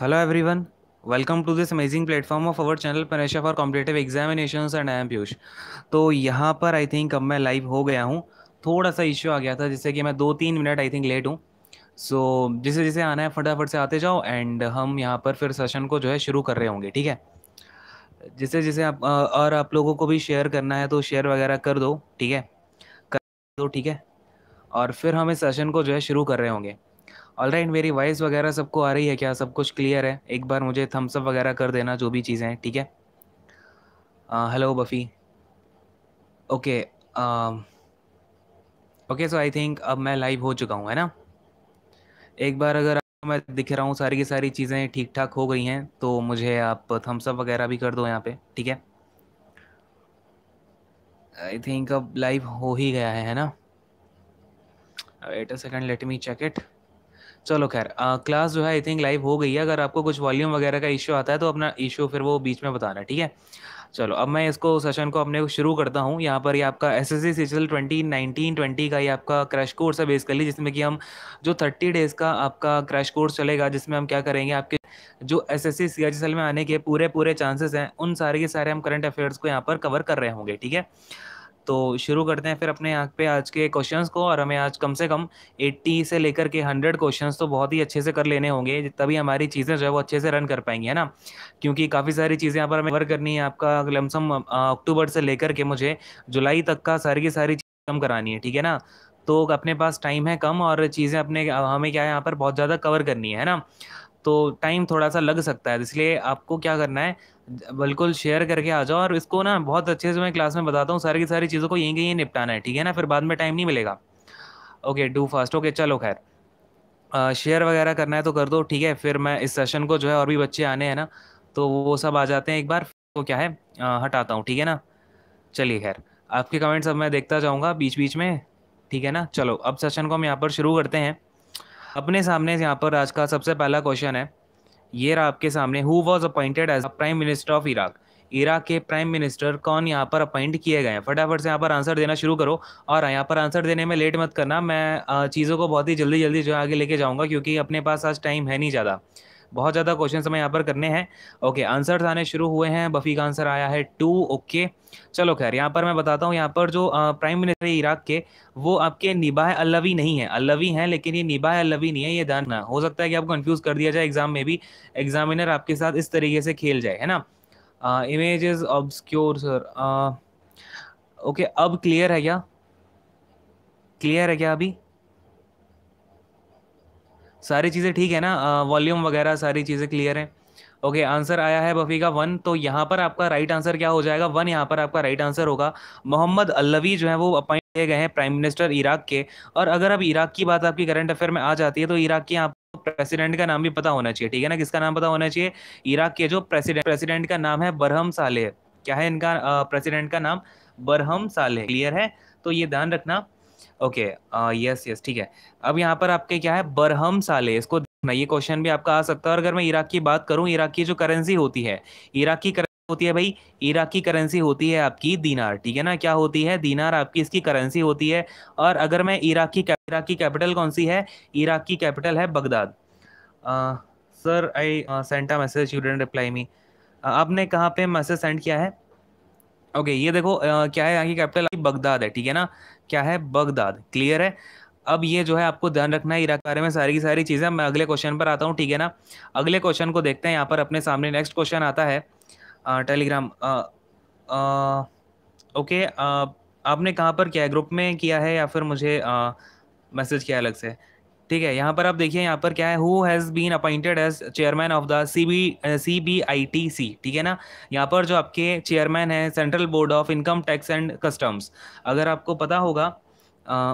Hello everyone welcome to this amazing platform of our channel पनेशा for competitive examination and I am Piyush तो यहाँ पर आई think अब मैं लाइव हो गया हूँ थोड़ा सा इश्यू आ गया था जिससे कि मैं दो तीन मिनट आई थिंक लेट हूँ सो so, जिसे जिसे आना है फटाफट से आते जाओ एंड हम यहाँ पर फिर सेशन को जो है शुरू कर रहे होंगे ठीक है जिसे जिसे आप और आप लोगों को भी शेयर करना है तो शेयर वगैरह कर दो ठीक है कर दो ठीक है और फिर हम इस सेशन को जो है शुरू कर रहे होंगे ऑल राइट मेरी वॉइस वगैरह सबको आ रही है क्या सब कुछ क्लियर है एक बार मुझे थम्सअप वगैरह कर देना जो भी चीज़ें हैं ठीक है हेलो बफ़ी okay okay so I think अब मैं लाइव हो चुका हूँ है ना एक बार अगर मैं दिख रहा हूँ सारी की सारी चीज़ें ठीक ठाक हो गई हैं तो मुझे आप थम्सअप वगैरह भी कर दो यहाँ पे ठीक है आई थिंक अब लाइव हो ही गया है है ना wait a second let me check it चलो खैर क्लास जो है आई थिंक लाइव हो गई है अगर आपको कुछ वॉल्यूम वगैरह का इशू आता है तो अपना इशू फिर वो बीच में बताना ठीक है चलो अब मैं इसको सेशन को अपने शुरू करता हूँ यहाँ पर ये आपका S S C CGL twenty nineteen twenty का ये आपका क्रैश कोर्स है बेसिकली जिसमें कि हम जो थर्टी डेज़ का आपका क्रैश कोर्स चलेगा जिसमें हम क्या करेंगे आपके जो S S C C H S L में आने के पूरे पूरे चांसेस हैं उन सारे के सारे हम करंट अफेयर्स को यहाँ पर कवर कर रहे होंगे ठीक है तो शुरू करते हैं फिर अपने यहाँ पे आज के क्वेश्चंस को और हमें आज कम से कम 80 से लेकर के 100 क्वेश्चंस तो बहुत ही अच्छे से कर लेने होंगे तभी हमारी चीज़ें जो है वो अच्छे से रन कर पाएंगी है ना क्योंकि काफ़ी सारी चीज़ें यहाँ पर हमें कवर करनी है आपका लमसम अक्टूबर से लेकर के मुझे जुलाई तक का सारी की सारी चीज़ कम करानी है ठीक है ना तो अपने पास टाइम है कम और चीज़ें अपने हमें क्या है यहाँ पर बहुत ज़्यादा कवर करनी है ना तो टाइम थोड़ा सा लग सकता है इसलिए आपको क्या करना है बिल्कुल शेयर करके आ जाओ और इसको ना बहुत अच्छे से मैं क्लास में बताता हूँ सारी की सारी चीज़ों को यहीं के यहीं निपटाना है ठीक है ना फिर बाद में टाइम नहीं मिलेगा ओके डू फास्ट ओके चलो खैर शेयर वगैरह करना है तो कर दो ठीक है फिर मैं इस सेशन को जो है और भी बच्चे आने हैं ना तो वो सब आ जाते हैं एक बार तो क्या है आ, हटाता हूँ ठीक है ना चलिए खैर आपके कमेंट सब मैं देखता जाऊँगा बीच बीच में ठीक है ना चलो अब सेशन को हम यहाँ पर शुरू करते हैं अपने सामने यहाँ पर आज का सबसे पहला क्वेश्चन है ये रहा आपके सामने who was appointed as prime minister of Iraq Iraq के प्राइम मिनिस्टर कौन यहाँ पर अपॉइंट किए गए हैं फटाफट से यहाँ पर आंसर देना शुरू करो और यहाँ पर आंसर देने में लेट मत करना मैं चीज़ों को बहुत ही जल्दी जल्दी जो आगे लेके जाऊँगा क्योंकि अपने पास आज टाइम है नहीं ज़्यादा बहुत ज़्यादा क्वेश्चन हमें यहाँ पर करने हैं ओके आंसर्स आने शुरू हुए हैं बफ़ी का आंसर आया है टू ओके चलो खैर यहाँ पर मैं बताता हूँ यहाँ पर जो प्राइम मिनिस्टर इराक के वो आपके निबाह अल्लवी नहीं है अल्लवी हैं लेकिन ये निबाह अल्लवी नहीं है ये दाना हो सकता है कि आपको कन्फ्यूज़ कर दिया जाए एग्ज़ाम में भी एग्जामिनर आपके साथ इस तरीके से खेल जाए है ना image is obscure sir okay अब क्लियर है क्या क्लियर है क्या अभी सारी चीज़ें ठीक है ना वॉल्यूम वगैरह सारी चीज़ें क्लियर हैं ओके okay, आंसर आया है बफी का वन तो यहाँ पर आपका राइट आंसर क्या हो जाएगा वन यहाँ पर आपका राइट आंसर होगा मोहम्मद अल्लवी जो है वो अपॉइंट किए गए हैं प्राइम मिनिस्टर इराक के और अगर अब इराक की बात आपकी करंट अफेयर में आ जाती है तो इराक की यहाँ प्रेसिडेंट का नाम भी पता होना चाहिए ठीक है ना किसका नाम पता होना चाहिए इराक के जो प्रेसिडेंट प्रेसिडेंट का नाम है बरहम सालेह क्या है इनका प्रेसिडेंट का नाम बरहम सालेह क्लियर है तो ये ध्यान रखना ओके यस यस ठीक है अब यहाँ पर आपके क्या है बरहम साले इसको देखना ये क्वेश्चन भी आपका आ सकता है और अगर मैं इराक की बात करूँ इराक की जो करेंसी होती है इराक की करेंसी होती है भाई इराक की करेंसी होती है आपकी दीनार ठीक है ना क्या होती है दीनार आपकी इसकी करेंसी होती है और अगर मैं इराक की इराक की कैपिटल कौन सी है इराक की कैपिटल है Baghdad sir I sent a message you didn't reply me आपने कहाँ पे मैसेज सेंड किया है ओके okay, ये देखो आ, क्या है यहाँ की कैपिटल बगदाद है ठीक है ना क्या है बगदाद क्लियर है अब ये जो है आपको ध्यान रखना है इराक बारे में सारी की सारी चीज़ें मैं अगले क्वेश्चन पर आता हूँ ठीक है ना अगले क्वेश्चन को देखते हैं यहाँ पर अपने सामने नेक्स्ट क्वेश्चन आता है टेलीग्राम ओके आपने कहाँ पर किया है ग्रुप में किया है या फिर मुझे मैसेज किया अलग से ठीक है यहाँ पर आप देखिए यहाँ पर क्या है who has been appointed as chairman of the C B C B I T C ठीक है ना यहाँ पर जो आपके चेयरमैन है central board of income tax and customs अगर आपको पता होगा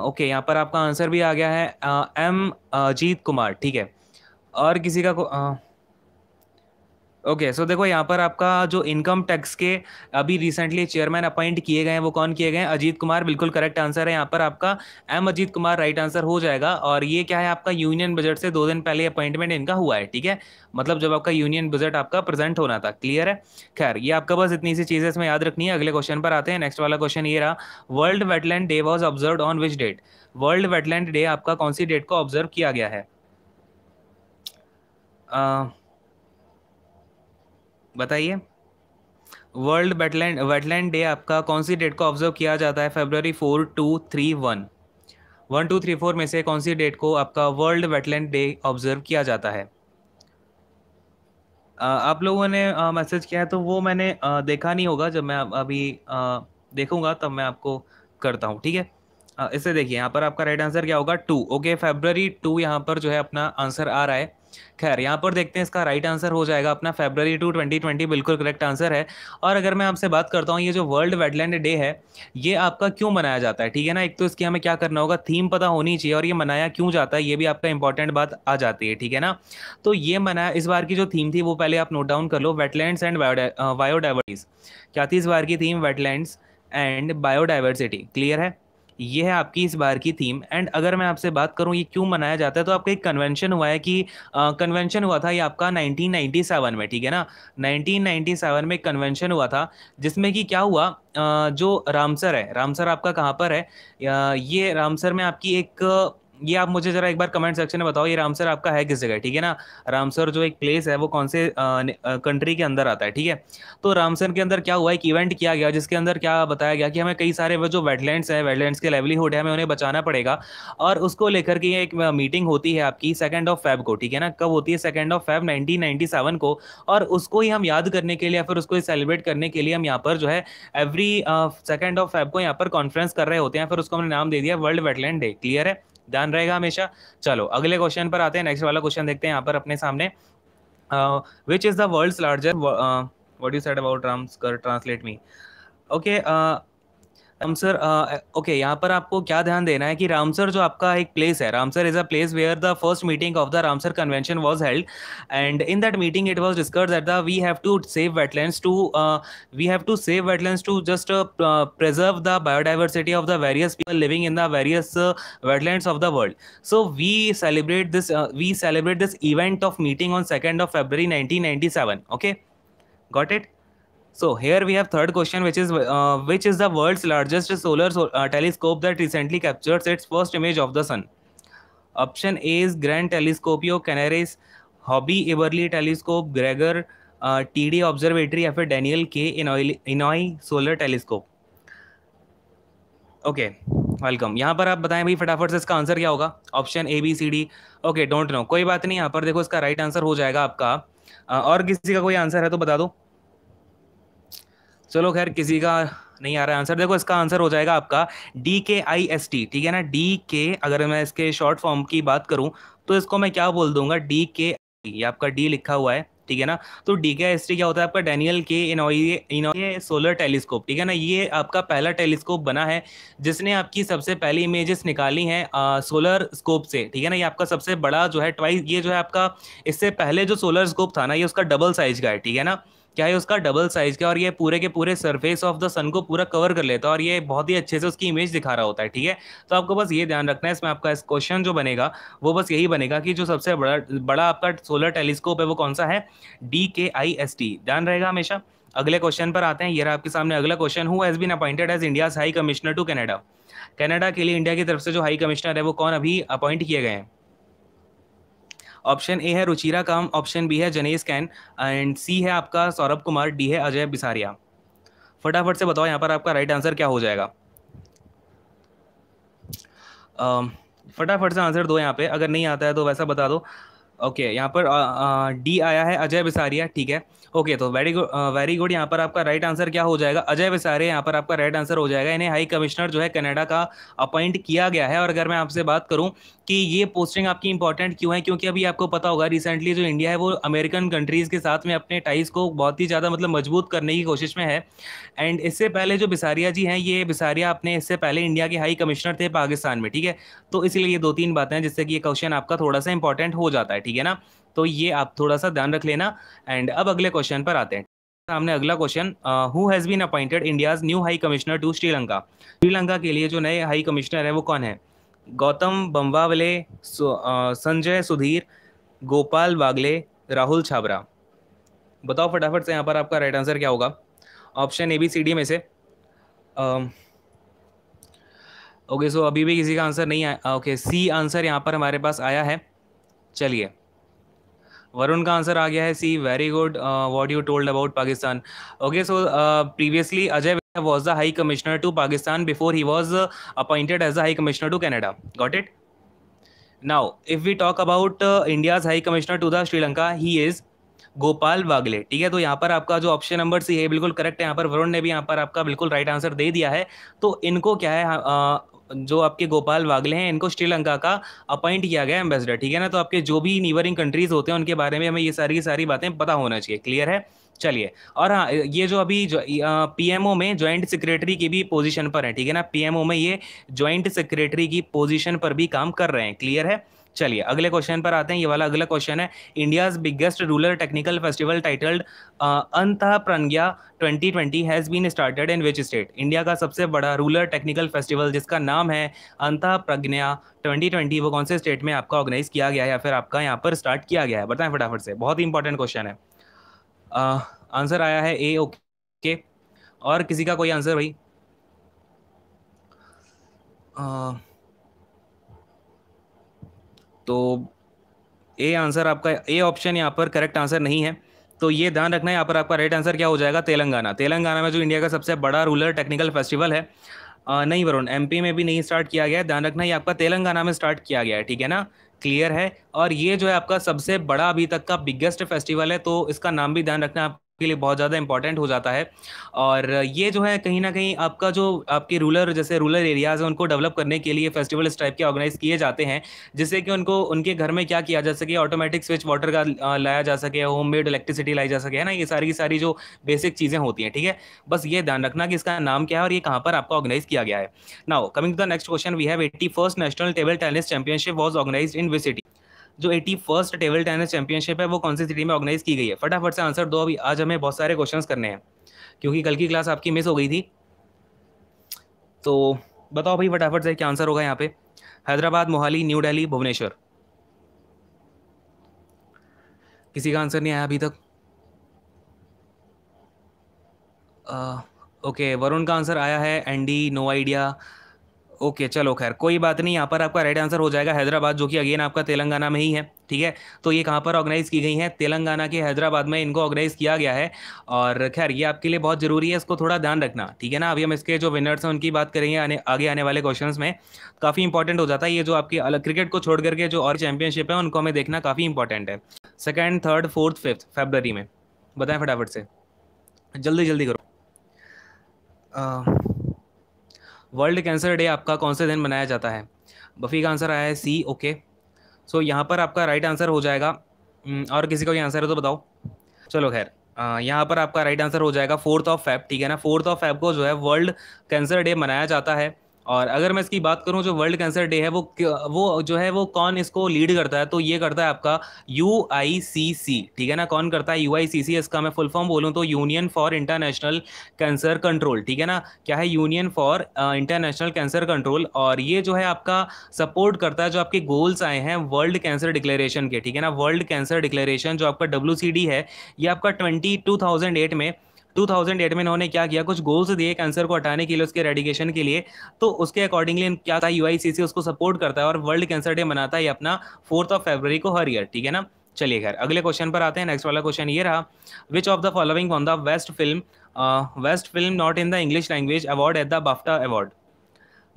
ओके uh, यहाँ पर आपका आंसर भी आ गया है M uh, Ajit uh, Kumar ठीक है और किसी का आ, ओके सो देखो यहाँ पर आपका जो इनकम टैक्स के अभी रिसेंटली चेयरमैन अपॉइंट किए गए हैं वो कौन किए गए हैं अजीत कुमार बिल्कुल करेक्ट आंसर है यहाँ पर आपका M Ajit Kumar right answer हो जाएगा और ये क्या है आपका यूनियन बजट से दो दिन पहले अपॉइंटमेंट इनका हुआ है ठीक है मतलब जब आपका यूनियन बजट आपका प्रेजेंट होना था क्लियर है खैर ये आपका बस इतनी सी चीज़ें इसमें याद रखनी है अगले क्वेश्चन पर आते हैं नेक्स्ट वाला क्वेश्चन ये रहा world wetland day was observe on which date world wetland day आपका कौन सी डेट को ऑब्जर्व किया गया है बताइए वर्ल्ड वेटलैंड वेटलैंड डे आपका कौन सी डेट को ऑब्जर्व किया जाता है February four two three one one two three four में से कौन सी डेट को आपका वर्ल्ड वेटलैंड डे ऑब्जर्व किया जाता है आप लोगों ने मैसेज किया है तो वो मैंने देखा नहीं होगा जब मैं अभी देखूंगा तब मैं आपको करता हूँ ठीक है इसे देखिए यहाँ पर आपका राइट आंसर क्या होगा टू ओके फेब्रवरी टू यहाँ पर जो है अपना आंसर आ रहा है खैर यहाँ पर देखते हैं इसका राइट आंसर हो जाएगा अपना फेबररी टू ट्वेंटी ट्वेंटी बिल्कुल करेक्ट आंसर है और अगर मैं आपसे बात करता हूँ ये जो वर्ल्ड वेटलैंड डे है ये आपका क्यों मनाया जाता है ठीक है ना एक तो इसकी हमें क्या करना होगा थीम पता होनी चाहिए और ये मनाया क्यों जाता है ये भी आपका इंपॉर्टेंट बात आ जाती है ठीक है ना तो ये मनाया इस बार की जो थीम थी वो पहले आप नोट डाउन कर लो वेटलैंड एंड बायोडाइवर्सिटीज क्या थी इस बार की theme wetland and biodiversity clear है ये है आपकी इस बार की थीम एंड अगर मैं आपसे बात करूं ये क्यों मनाया जाता है तो आपका एक कन्वेंशन हुआ है कि कन्वेंशन हुआ था ये आपका 1997 में ठीक है ना 1997 में कन्वेंशन हुआ था जिसमें कि क्या हुआ आ, जो रामसर है रामसर आपका कहाँ पर है आ, ये रामसर में आपकी एक ये आप मुझे जरा एक बार कमेंट सेक्शन में बताओ ये रामसर आपका है किस जगह ठीक है ना रामसर जो एक प्लेस है वो कौन से कंट्री के अंदर आता है ठीक है तो रामसर के अंदर क्या हुआ एक इवेंट किया गया जिसके अंदर क्या बताया गया कि हमें कई सारे वो जो वेटलैंड्स हैं वेटलैंड्स के लेवलीहुड है हमें उन्हें बचाना पड़ेगा और उसको लेकर के एक मीटिंग होती है आपकी सेकेंड ऑफ फैब को ठीक है ना कब होती है सेकेंड ऑफ फैब नाइनटीन को और उसको ही हम याद करने के लिए या फिर उसको सेलिब्रेट करने के लिए हम यहाँ पर जो है एवरी सेकेंड ऑफ फैब को यहाँ पर कॉन्फ्रेंस कर रहे होते हैं फिर उसको हमने नाम दे दिया वर्ल्ड वेटलैंड डे क्लियर है ध्यान रहेगा हमेशा चलो अगले क्वेश्चन पर आते हैं नेक्स्ट वाला क्वेश्चन देखते हैं यहाँ पर अपने सामने which is the world largest what you set about कर translate me okay Ramsar okay यहाँ पर आपको क्या ध्यान देना है कि रामसर जो आपका एक प्लेस है Ramsar is a place where the first meeting of the Ramsar convention was held and in that meeting it was discuss that the we have to save wetland to we have to save wetland to just preserve the biodiversity of the various people living in the various wetland of the world so we celebrate this we celebrate this event of meeting on second of February nineteen ninety seven okay got it So here we have third question, which is uh, which is the world's largest solar sol uh, telescope that recently captures its first image of the sun. Option A is Grand Telescopio Canaris, Hobby Eberly Telescope, Gregor uh, TD Observatory, या फिर Daniel K Inouye, Inouye Solar Telescope. Okay welcome यहाँ पर आप बताएं भाई फटाफट से इसका आंसर क्या होगा option A B C D okay don't know कोई बात नहीं यहाँ पर देखो इसका राइट right आंसर हो जाएगा आपका और किसी का कोई आंसर है तो बता दो चलो खैर किसी का नहीं आ रहा है आंसर देखो इसका आंसर हो जाएगा आपका डी के आई एस टी ठीक है ना डी के अगर मैं इसके शॉर्ट फॉर्म की बात करूं तो इसको मैं क्या बोल दूंगा डी के ये आपका डी लिखा हुआ है ठीक है ना तो डी के एस टी क्या होता है आपका डैनियल के इनोए सोलर टेलीस्कोप ठीक है ना ये आपका पहला टेलीस्कोप बना है जिसने आपकी सबसे पहली इमेजेस निकाली हैं सोलर स्कोप से ठीक है ना ये आपका सबसे बड़ा जो है ट्वाइस ये जो है आपका इससे पहले जो सोलर स्कोप था ना ये उसका डबल साइज का है ठीक है ना क्या है उसका डबल साइज का और ये पूरे के पूरे सरफेस ऑफ द सन को पूरा कवर कर लेता है और ये बहुत ही अच्छे से उसकी इमेज दिखा रहा होता है ठीक है तो आपको बस ये ध्यान रखना है इसमें आपका इस क्वेश्चन जो बनेगा वो बस यही बनेगा कि जो सबसे बड़ा बड़ा आपका सोलर टेलीस्कोप है वो कौन सा है डी के आई एस टी ध्यान रहेगा हमेशा अगले क्वेश्चन पर आते हैं ये आपके सामने अगला क्वेश्चन हुआ has been appointed as India high commissioner to Canada Canada के लिए इंडिया की तरफ से जो हाई कमिश्नर है वो कौन अभी अपॉइंट किए गए हैं ऑप्शन ए है रुचिरा काम ऑप्शन बी है जनेश कैन एंड सी है आपका सौरभ कुमार डी है अजय बिसारिया फटाफट से बताओ यहाँ पर आपका राइट आंसर क्या हो जाएगा फटाफट से आंसर दो यहाँ पे अगर नहीं आता है तो वैसा बता दो ओके यहाँ पर डी आया है अजय बिसारिया ठीक है ओके तो वेरी गुड वेरी गुड यहाँ पर आपका राइट आंसर क्या हो जाएगा अजय बिसारे यहाँ पर आपका राइट आंसर हो जाएगा इन्हें हाई कमिश्नर जो है कनाडा का अपॉइंट किया गया है और अगर मैं आपसे बात करूँ कि ये पोस्टिंग आपकी इंपॉर्टेंट क्यों है क्योंकि अभी आपको पता होगा रिसेंटली जो इंडिया है वो अमेरिकन कंट्रीज़ के साथ में अपने टाइज को बहुत ही ज़्यादा मतलब मजबूत करने की कोशिश में है एंड इससे पहले जो बिसारिया जी हैं ये बिसारिया अपने इससे पहले इंडिया के हाई कमिश्नर थे पाकिस्तान में ठीक है तो इसलिए ये दो तीन बातें हैं जिससे कि ये क्वेश्चन आपका थोड़ा सा इंपॉर्टेंट हो जाता है ठीक है ना तो ये आप थोड़ा सा ध्यान रख लेना एंड अब अगले क्वेश्चन पर आते हैं सामने अगला question who has been appointed India's new high commissioner to Sri Lanka Sri Lanka के लिए जो नए हाई कमिश्नर है वो कौन है गौतम बम्बावले संजय सुधीर गोपाल बागले राहुल छाबरा बताओ फटाफट से यहाँ पर आपका राइट आंसर क्या होगा option A B C D में से ओके सो अभी भी किसी का आंसर नहीं आया ओके सी आंसर यहाँ पर हमारे पास आया है चलिए वरुण का आंसर आ गया है C very good what you told about Pakistan okay so previously Ajay was the high commissioner to Pakistan before he was appointed as the high commissioner to Canada got it now if we talk about India's high commissioner to the Sri Lanka he is Gopal Baglay ठीक है तो यहाँ पर आपका जो option number C है बिल्कुल correct है यहाँ पर वरुण ने भी यहाँ पर आपका बिल्कुल राइट आंसर दे दिया है तो इनको क्या है हाँ, uh, जो आपके गोपाल वागले हैं इनको श्रीलंका का अपॉइंट किया गया एम्बेसडर ठीक है ना तो आपके जो भी नीवरिंग कंट्रीज होते हैं उनके बारे में हमें ये सारी की सारी बातें पता होना चाहिए क्लियर है चलिए और हाँ ये जो अभी पीएमओ में ज्वाइंट सेक्रेटरी की भी पोजीशन पर है ठीक है ना पीएमओ में ये ज्वाइंट सेक्रेटरी की पोजीशन पर भी काम कर रहे हैं क्लियर है चलिए अगले क्वेश्चन पर आते हैं ये वाला अगला क्वेश्चन है India's biggest rural technical festival titled Antah Pragya twenty has been started in which state India का सबसे बड़ा रूरल टेक्निकल फेस्टिवल जिसका नाम है अंत प्रज्ञा ट्वेंटी ट्वेंटी वो कौन से स्टेट में आपका ऑर्गेनाइज किया गया है या फिर आपका यहाँ पर स्टार्ट किया गया है बताएं फटाफट से बहुत ही इंपॉर्टेंट क्वेश्चन है आंसर आया है ए ओके और किसी का कोई आंसर भाई तो ए आंसर आपका ए ऑप्शन यहाँ पर करेक्ट आंसर नहीं है तो ये ध्यान रखना है यहाँ पर आपका राइट आंसर क्या हो जाएगा तेलंगाना तेलंगाना में जो इंडिया का सबसे बड़ा रूरल टेक्निकल फेस्टिवल है आ, नहीं वरुण एमपी में भी नहीं स्टार्ट किया गया है ध्यान रखना ये आपका तेलंगाना में स्टार्ट किया गया है ठीक है ना क्लियर है और ये जो है आपका सबसे बड़ा अभी तक का बिगेस्ट फेस्टिवल है तो इसका नाम भी ध्यान रखना आप के लिए बहुत ज़्यादा इंपॉर्टेंट हो जाता है और ये जो है कहीं ना कहीं आपका जो आपके रूरल जैसे रूरल एरियाज़ हैं उनको डेवलप करने के लिए फेस्टिवल इस टाइप के ऑर्गेनाइज किए जाते हैं जिससे कि उनको उनके घर में क्या किया जा सके ऑटोमेटिक स्विच वाटर का लाया जा सके होम मेड इलेक्ट्रिसिटी लाई जा सके है ना ये सारी की सारी जो बेसिक चीज़ें होती हैं ठीक है बस ये ध्यान रखना कि इसका नाम क्या है और ये कहाँ पर आपका ऑर्गेनाइज किया गया है now coming to the next question we have eighty first national table tennis championship was organise in which जो eighty first table tennis championship है वो कौन सी सिटी में ऑर्गेनाइज की गई है फटाफट से आंसर दो अभी आज हमें बहुत सारे क्वेश्चन करने हैं क्योंकि कल की क्लास आपकी मिस हो गई थी तो बताओ भाई फटाफट से क्या आंसर होगा यहाँ पे हैदराबाद मोहाली न्यू दिल्ली भुवनेश्वर किसी का आंसर नहीं आया अभी तक आ, ओके वरुण का आंसर आया है एंडी नो आइडिया ओके चलो खैर कोई बात नहीं यहाँ पर आपका राइट आंसर हो जाएगा हैदराबाद जो कि अगेन आपका तेलंगाना में ही है ठीक है तो ये कहाँ पर ऑर्गेनाइज की गई है तेलंगाना के हैदराबाद में इनको ऑर्गेनाइज किया गया है और खैर ये आपके लिए बहुत जरूरी है इसको थोड़ा ध्यान रखना ठीक है ना अभी हम इसके जो विनर्स हैं उनकी बात करेंगे आने आगे आने वाले क्वेश्चन में काफ़ी इंपॉर्टेंट हो जाता है ये जो आपकी अलग क्रिकेट को छोड़ करके जो और चैंपियनशिप है उनको हमें देखना काफ़ी इंपॉर्टेंट है second third fourth fifth February में बताएं फटाफट से जल्दी जल्दी करो वर्ल्ड कैंसर डे आपका कौन से दिन मनाया जाता है बफ़ी का आंसर आया है सी ओके सो यहाँ पर आपका राइट आंसर हो जाएगा hmm, और किसी का भी आंसर है तो बताओ चलो खैर यहाँ पर आपका राइट आंसर हो जाएगा फोर्थ ऑफ फैब ठीक है ना फोर्थ ऑफ फैब को जो है वर्ल्ड कैंसर डे मनाया जाता है और अगर मैं इसकी बात करूं जो वर्ल्ड कैंसर डे है वो वो जो है वो कौन इसको लीड करता है तो ये करता है आपका यू ठीक है ना कौन करता है यू इसका मैं फुल फॉर्म बोलूँ तो union for international cancer control ठीक है ना क्या है union for international cancer control और ये जो है आपका सपोर्ट करता है जो आपके गोल्स आए हैं वर्ल्ड कैंसर डिक्लेरेशन के ठीक है ना वर्ल्ड कैंसर डिक्लेरेशन जो आपका डब्ल्यू है ये आपका ट्वेंटी में 2008 में इन्होंने क्या किया कुछ गोल्स दिए कैंसर को हटाने के लिए उसके रेडिकेशन के लिए तो उसके अकॉर्डिंगली क्या था यू उसको सपोर्ट करता है और वर्ल्ड कैंसर डे मनाता है अपना फोर्थ ऑफ फेबररी को हर ईयर ठीक है ना चलिए खैर अगले क्वेश्चन पर आते हैं नेक्स्ट वाला क्वेश्चन ये रहा which of the following won the best film best film not in the English language award at the BAFTA award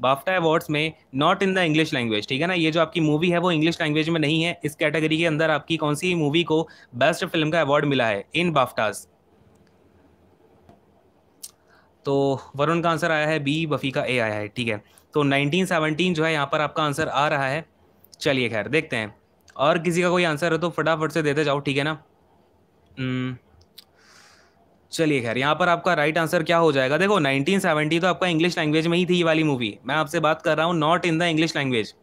BAFTA awards में not in the English language ठीक है ना ये जो आपकी मूवी है वो इंग्लिश लैंग्वेज में नहीं है इस कैटेगरी के अंदर आपकी कौन सी मूवी को बेस्ट फिल्म का अवार्ड मिला है इन बाफ्टाज़ तो वरुण का आंसर आया है बी बफ़ी का ए आया है ठीक है तो 1917 जो है यहाँ पर आपका आंसर आ रहा है चलिए खैर देखते हैं और किसी का कोई आंसर है तो फटाफट से देते जाओ ठीक है ना हम्म, चलिए खैर यहाँ पर आपका राइट आंसर क्या हो जाएगा देखो 1970 तो आपका इंग्लिश लैंग्वेज में ही थी ये वाली मूवी मैं आपसे बात कर रहा हूँ not in the English language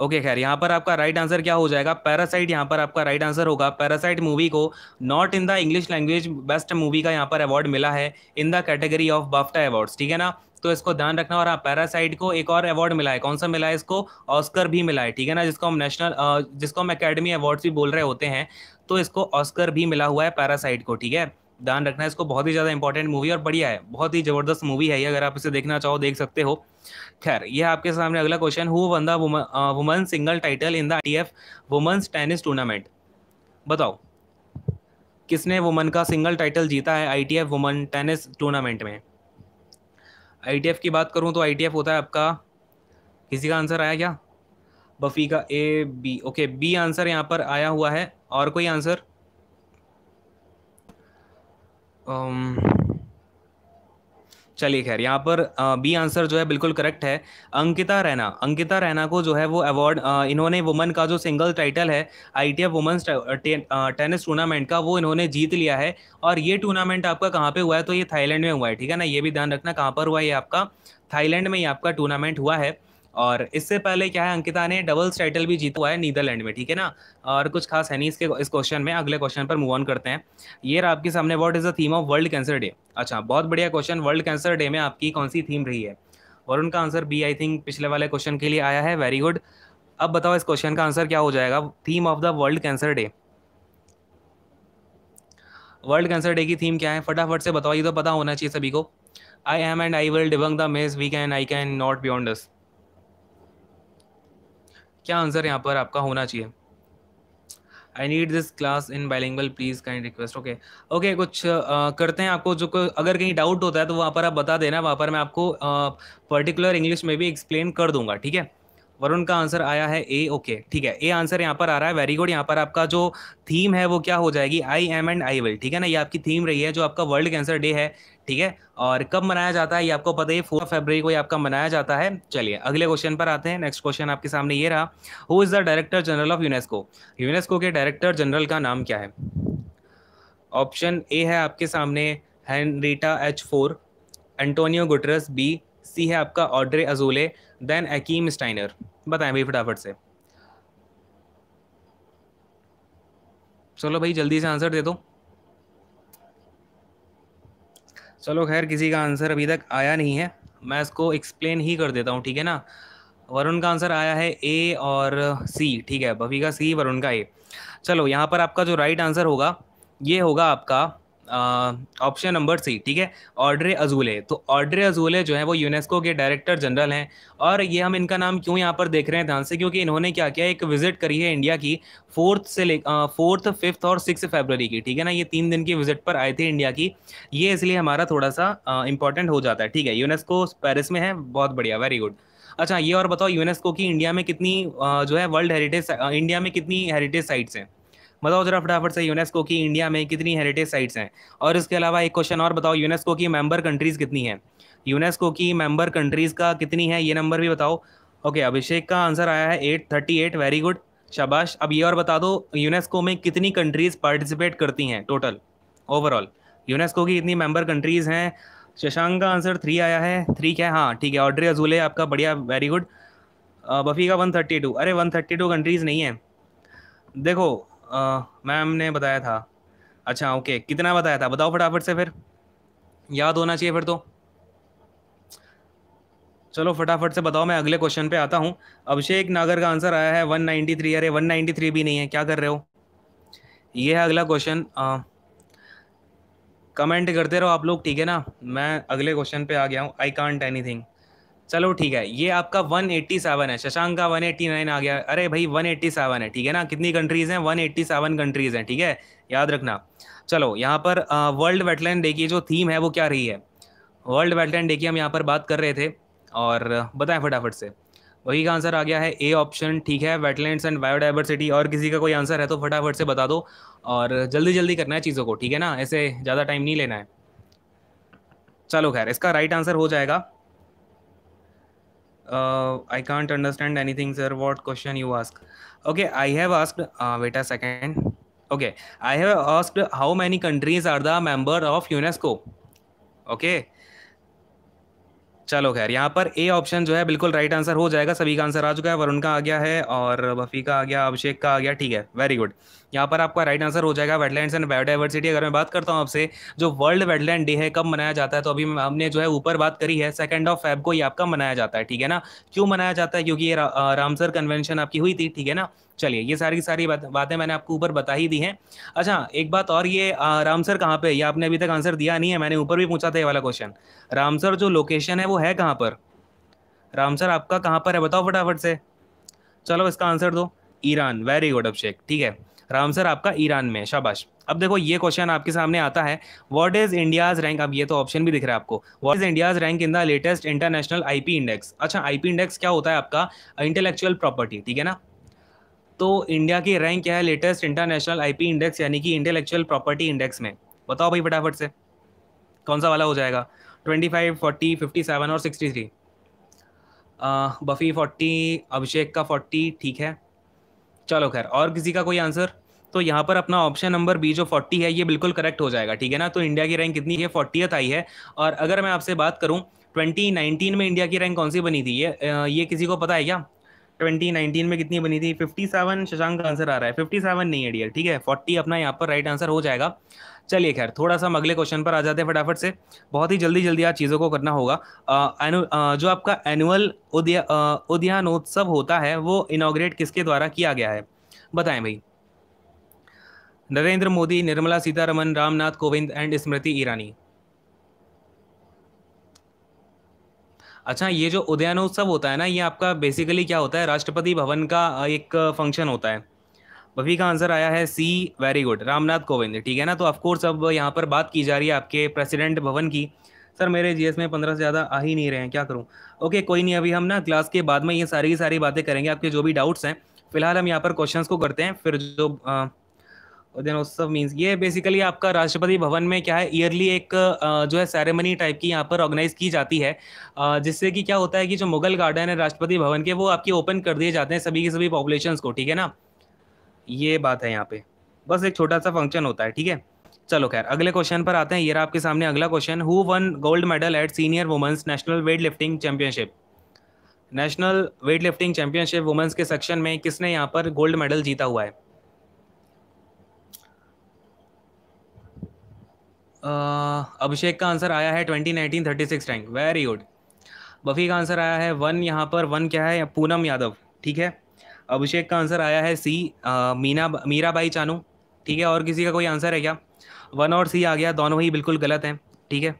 okay खैर यहाँ पर आपका राइट आंसर क्या हो जाएगा पैरासाइट यहाँ पर आपका राइट आंसर होगा पैरासाइट मूवी को not in the English language best movie का यहाँ पर अवार्ड मिला है in the category of BAFTA awards ठीक है ना तो इसको ध्यान रखना और हाँ पैरासाइट को एक और अवार्ड मिला है कौन सा मिला है इसको ऑस्कर भी मिला है ठीक है ना जिसको हम नेशनल जिसको हम अकेडमी अवार्ड्स भी बोल रहे होते हैं तो इसको ऑस्कर भी मिला हुआ है पैरासाइट को ठीक है ध्यान रखना है इसको बहुत ही ज़्यादा इंपॉर्टेंट मूवी और बढ़िया है बहुत ही ज़बरदस्त मूवी है ये अगर आप इसे देखना चाहो देख सकते हो खैर ये आपके सामने अगला question who won the woman single title in the T F women's tennis tournament बताओ किसने वुमन का सिंगल टाइटल जीता है I T F woman tennis tournament में आई टी एफ की बात करूँ तो आई टी एफ होता है आपका किसी का आंसर आया क्या बफ़ी का A B okay B answer यहाँ पर आया हुआ है और कोई आंसर चलिए खैर यहाँ पर बी आंसर जो है बिल्कुल करेक्ट है अंकिता रैना अंकिता रैना को जो है वो अवार्ड इन्होंने वुमन का जो सिंगल टाइटल है I T F women's tennis tournament का वो इन्होंने जीत लिया है और ये टूर्नामेंट आपका कहाँ पे हुआ है तो ये थाईलैंड में हुआ है ठीक है ना ये भी ध्यान रखना कहाँ पर हुआ है ये आपका थाईलैंड में ये आपका टूर्नामेंट हुआ है और इससे पहले क्या है अंकिता ने डबल्स टाइटल भी जीता हुआ है नीदरलैंड में ठीक है ना और कुछ खास है नहीं इसके इस क्वेश्चन में अगले क्वेश्चन पर मूव ऑन करते हैं ये रहा आपके सामने what is the theme of world cancer day अच्छा बहुत बढ़िया क्वेश्चन वर्ल्ड कैंसर डे में आपकी कौन सी थीम रही है और उनका आंसर बी आई थिंक पिछले वाले क्वेश्चन के लिए आया है वेरी गुड अब बताओ इस क्वेश्चन का आंसर क्या हो जाएगा theme of the world cancer day world cancer day की थीम क्या है फटाफट से बताओ ये तो पता होना चाहिए सभी को I am and I will debunk the maze we can I can not beyond us क्या आंसर यहाँ पर आपका होना चाहिए I need this class in bilingual please kind request okay okay कुछ आ, करते हैं आपको जो को, अगर कहीं डाउट होता है तो वहाँ पर आप बता देना वहाँ पर मैं आपको पर्टिकुलर इंग्लिश में भी एक्सप्लेन कर दूंगा ठीक है वरुण का आंसर आया है ए ओके ठीक है ए आंसर यहाँ पर आ रहा है वेरी गुड यहाँ पर आपका जो थीम है वो क्या हो जाएगी I am and I will ठीक है ना ये आपकी थीम रही है जो आपका वर्ल्ड कैंसर डे है ठीक है और कब मनाया जाता है ये आपको पता है फोर्थ फरवरी को ये आपका मनाया जाता है चलिए अगले क्वेश्चन पर आते हैं नेक्स्ट क्वेश्चन आपके सामने ये रहा who is the director general of UNESCO UNESCO के डायरेक्टर जनरल का नाम क्या है ऑप्शन ए है आपके सामने Henrietta H Fore Antonio Guterres B C है आपका Audrey Azoulay then Achim Steiner बताएं भाई फटाफट से चलो भाई जल्दी से आंसर दे दो चलो खैर किसी का आंसर अभी तक आया नहीं है मैं इसको एक्सप्लेन ही कर देता हूँ ठीक है ना वरुण का आंसर आया है ए और सी ठीक है भवी का सी वरुण का ए चलो यहाँ पर आपका जो राइट आंसर होगा ये होगा आपका ऑप्शन नंबर सी ठीक है ऑर्ड्रे अजूले तो ऑड्रे अजूले जो है वो यूनेस्को के डायरेक्टर जनरल हैं और ये हम इनका नाम क्यों यहाँ पर देख रहे हैं ध्यान से क्योंकि इन्होंने क्या किया एक विजिट करी है इंडिया की फोर्थ से ले फोर्थ फिफ्थ और सिक्स फेबररी की ठीक है ना ये तीन दिन की विजिट पर आए थे इंडिया की ये इसलिए हमारा थोड़ा सा इंपॉर्टेंट हो जाता है ठीक है यूनेस्को पेरिस में है बहुत बढ़िया वेरी गुड अच्छा ये और बताओ यूनेस्को की इंडिया में कितनी जो है वर्ल्ड हेरिटेज इंडिया में कितनी हेरिटेज साइट्स हैं बताओ मतलब जरा फटाफट से यूनेस्को की इंडिया में कितनी हेरिटेज साइट्स हैं और इसके अलावा एक क्वेश्चन और बताओ यूनेस्को की मेंबर कंट्रीज कितनी हैं यूनेस्को की मेंबर कंट्रीज का कितनी है ये नंबर भी बताओ ओके अभिषेक का आंसर आया है eight thirty eight very good शाबाश अब ये और बता दो यूनेस्को में कितनी कंट्रीज पार्टिसिपेट करती हैं टोटल ओवरऑल यूनेस्को की कितनी मेंबर कंट्रीज हैं शशांक का आंसर थ्री आया है थ्री क्या है हाँ ठीक है ऑड्री अजूले आपका बढ़िया वेरी गुड बफी का वन थर्टी टू अरे वन थर्टी टू कंट्रीज़ नहीं है देखो मैम ने बताया था अच्छा ओके कितना बताया था बताओ फटाफट से फिर याद होना चाहिए फिर तो चलो फटाफट से बताओ मैं अगले क्वेश्चन पे आता हूँ अभिषेक नागर का आंसर आया है 193 अरे 193 भी नहीं है क्या कर रहे हो ये है अगला क्वेश्चन कमेंट करते रहो आप लोग ठीक है ना मैं अगले क्वेश्चन पे आ गया हूँ आई कांट एनी थिंग चलो ठीक है ये आपका 187 है शशांक का 189 आ गया अरे भाई 187 है ठीक है ना कितनी कंट्रीज हैं 187 कंट्रीज हैं ठीक है याद रखना चलो यहाँ पर वर्ल्ड वेटलैंड डे की जो थीम है वो क्या रही है वर्ल्ड वेटलैंड डे की हम यहाँ पर बात कर रहे थे और बताएं फटाफट से वही का आंसर आ गया है ए ऑप्शन ठीक है वेटलैंड एंड बायोडाइवर्सिटी और किसी का कोई आंसर है तो फटाफट से बता दो और जल्दी जल्दी करना है चीज़ों को ठीक है ना ऐसे ज़्यादा टाइम नहीं लेना है चलो खैर इसका राइट आंसर हो जाएगा uh, I can't understand anything, sir. What question you ask? Okay, I have asked. Uh, wait a second. Okay, I have asked how many countries are the member of UNESCO. Okay. चलो खैर यहाँ पर A option जो है बिल्कुल right answer हो जाएगा सभी का आंसर आ चुका है वरुण का आ गया है और बफी का आ गया अभिषेक का आ गया ठीक है वेरी गुड यहाँ पर आपका राइट आंसर हो जाएगा वेडलैंड एंड बायोडाइवर्सिटी अगर मैं बात करता हूँ आपसे जो वर्ल्ड वेटलैंड डे है कब मनाया जाता है तो अभी हमने जो है ऊपर बात करी है सेकेंड ऑफ फेब को ये आपका मनाया जाता है ठीक है ना क्यों मनाया जाता है क्योंकि ये रा, रामसर कन्वेंशन आपकी हुई थी ठीक है ना चलिए ये सारी सारी बात, बातें मैंने आपको ऊपर बता ही दी हैं अच्छा एक बात और ये आ, रामसर कहाँ पे ये आपने अभी तक आंसर दिया नहीं है मैंने ऊपर भी पूछा था ये वाला क्वेश्चन रामसर जो लोकेशन है वो है कहाँ पर रामसर आपका कहाँ पर है बताओ फटाफट से चलो इसका आंसर दो ईरान वेरी गुड अभिषेक ठीक है राम सर आपका ईरान में शाबाश अब देखो ये क्वेश्चन आपके सामने आता है व्हाट इज इंडियाज रैंक अब ये तो ऑप्शन भी दिख रहा है आपको what is India's rank in the latest international IP index अच्छा आईपी इंडेक्स क्या होता है आपका इंटेलेक्चुअल प्रॉपर्टी ठीक है ना तो इंडिया की रैंक क्या है लेटेस्ट इंटरनेशनल आईपी इंडेक्स यानी कि इंटेलेक्चुअल प्रॉपर्टी इंडेक्स में बताओ भाई फटाफट से कौन सा वाला हो जाएगा twenty five forty fifty seven और sixty three Buffy forty Abhishek का फोर्टी ठीक है चलो खैर और किसी का कोई आंसर तो यहाँ पर अपना ऑप्शन नंबर बी जो फोर्टी है ये बिल्कुल करेक्ट हो जाएगा ठीक है ना तो इंडिया की रैंक कितनी है फोर्टी आई है और अगर मैं आपसे बात करूँ 2019 में इंडिया की रैंक कौन सी बनी थी ये ये किसी को पता है क्या 2019 में कितनी बनी थी 57 शशांक का आंसर आ रहा है 57 नहीं है डियर ठीक है 40 अपना यहाँ पर राइट आंसर हो जाएगा चलिए खैर थोड़ा सा हम अगले क्वेश्चन पर आ जाते हैं फटाफट से बहुत ही जल्दी जल्दी आज चीज़ों को करना होगा आ, आ, जो आपका एनुअल उद्यानोत्सव होता है वो इनाग्रेट किसके द्वारा किया गया है बताएं भाई नरेंद्र मोदी निर्मला सीतारमन रामनाथ कोविंद एंड स्मृति ईरानी अच्छा ये जो उदयानोत्सव होता है ना ये आपका बेसिकली क्या होता है राष्ट्रपति भवन का एक फंक्शन होता है बफी का आंसर आया है C very good Ramnath Kovind ठीक है ना तो ऑफकोर्स अब यहाँ पर बात की जा रही है आपके प्रेसिडेंट भवन की सर मेरे जीएस में पंद्रह से ज़्यादा आ ही नहीं रहे हैं क्या करूँ ओके कोई नहीं अभी हम ना क्लास के बाद में ये सारी की सारी बातें करेंगे आपके जो भी डाउट्स हैं फिलहाल हम यहाँ पर क्वेश्चन को करते हैं फिर जो आ, दिनोत्सव मीन्स ये बेसिकली आपका राष्ट्रपति भवन में क्या है ईयरली एक जो है सेरेमनी टाइप की यहाँ पर ऑर्गेनाइज की जाती है जिससे कि क्या होता है कि जो मुगल गार्डन है राष्ट्रपति भवन के वो आपके ओपन कर दिए जाते हैं सभी के सभी पॉपुलेशन को ठीक है ना ये बात है यहाँ पे बस एक छोटा सा फंक्शन होता है ठीक है चलो खैर अगले क्वेश्चन पर आते हैं ये आपके सामने अगला question who won gold medal at senior women's national weight lifting championship national weight lifting championship women's के सेक्शन में किसने यहाँ पर गोल्ड मेडल जीता हुआ है अभिषेक का आंसर आया है twenty nineteen thirty six rank very good Buffy का आंसर आया है वन यहाँ पर वन क्या है पूनम यादव ठीक है अभिषेक का आंसर आया है सी आ, मीना मीराबाई चानू ठीक है और किसी का कोई आंसर है क्या वन और सी आ गया दोनों ही बिल्कुल गलत हैं ठीक है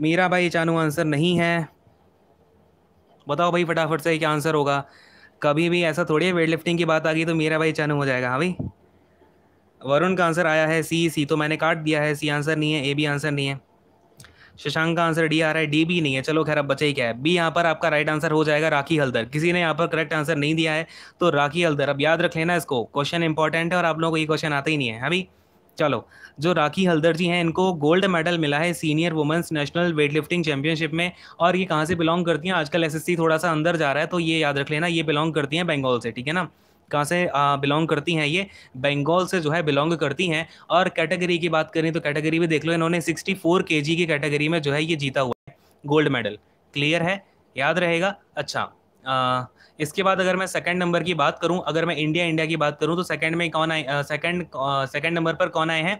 मीराबाई चानू आंसर नहीं है बताओ भाई फटाफट से क्या आंसर होगा कभी भी ऐसा थोड़ी है वेट लिफ्टिंग की बात आ गई तो मीराबाई चानू हो जाएगा हाँ भाई वरुण का आंसर आया है सी सी तो मैंने काट दिया है सी आंसर नहीं है ए बी आंसर नहीं है शशांक का आंसर डी आ रहा है डी भी नहीं है चलो खैर अब बचा ही क्या है बी यहाँ पर आपका राइट आंसर हो जाएगा राखी हल्दर किसी ने यहाँ पर करेक्ट आंसर नहीं दिया है तो राखी हल्दर अब याद रख लेना इसको क्वेश्चन इंपॉर्टेंट है और आप लोगों को ये क्वेश्चन आता ही नहीं है अभी चलो जो राखी हल्दर जी हैं इनको गोल्ड मेडल मिला है senior women's national weightlifting championship में और ये कहाँ से बिलोंग करती हैं आजकल एसएससी थोड़ा सा अंदर जा रहा है तो ये याद रख लेना ये बिलोंग करती हैं बंगाल से ठीक है ना कहाँ से बिलोंग करती हैं ये बंगाल से जो है बिलोंग करती हैं और कैटेगरी की बात करें तो कैटेगरी भी देख लो इन्होंने सिक्सटी फोर के जी की कैटेगरी में जो है ये जीता हुआ है गोल्ड मेडल क्लियर है याद रहेगा अच्छा आ, इसके बाद अगर मैं सेकंड नंबर की बात करूं अगर मैं इंडिया इंडिया की बात करूं तो सेकंड में कौन आए सेकंड सेकंड नंबर पर कौन आए हैं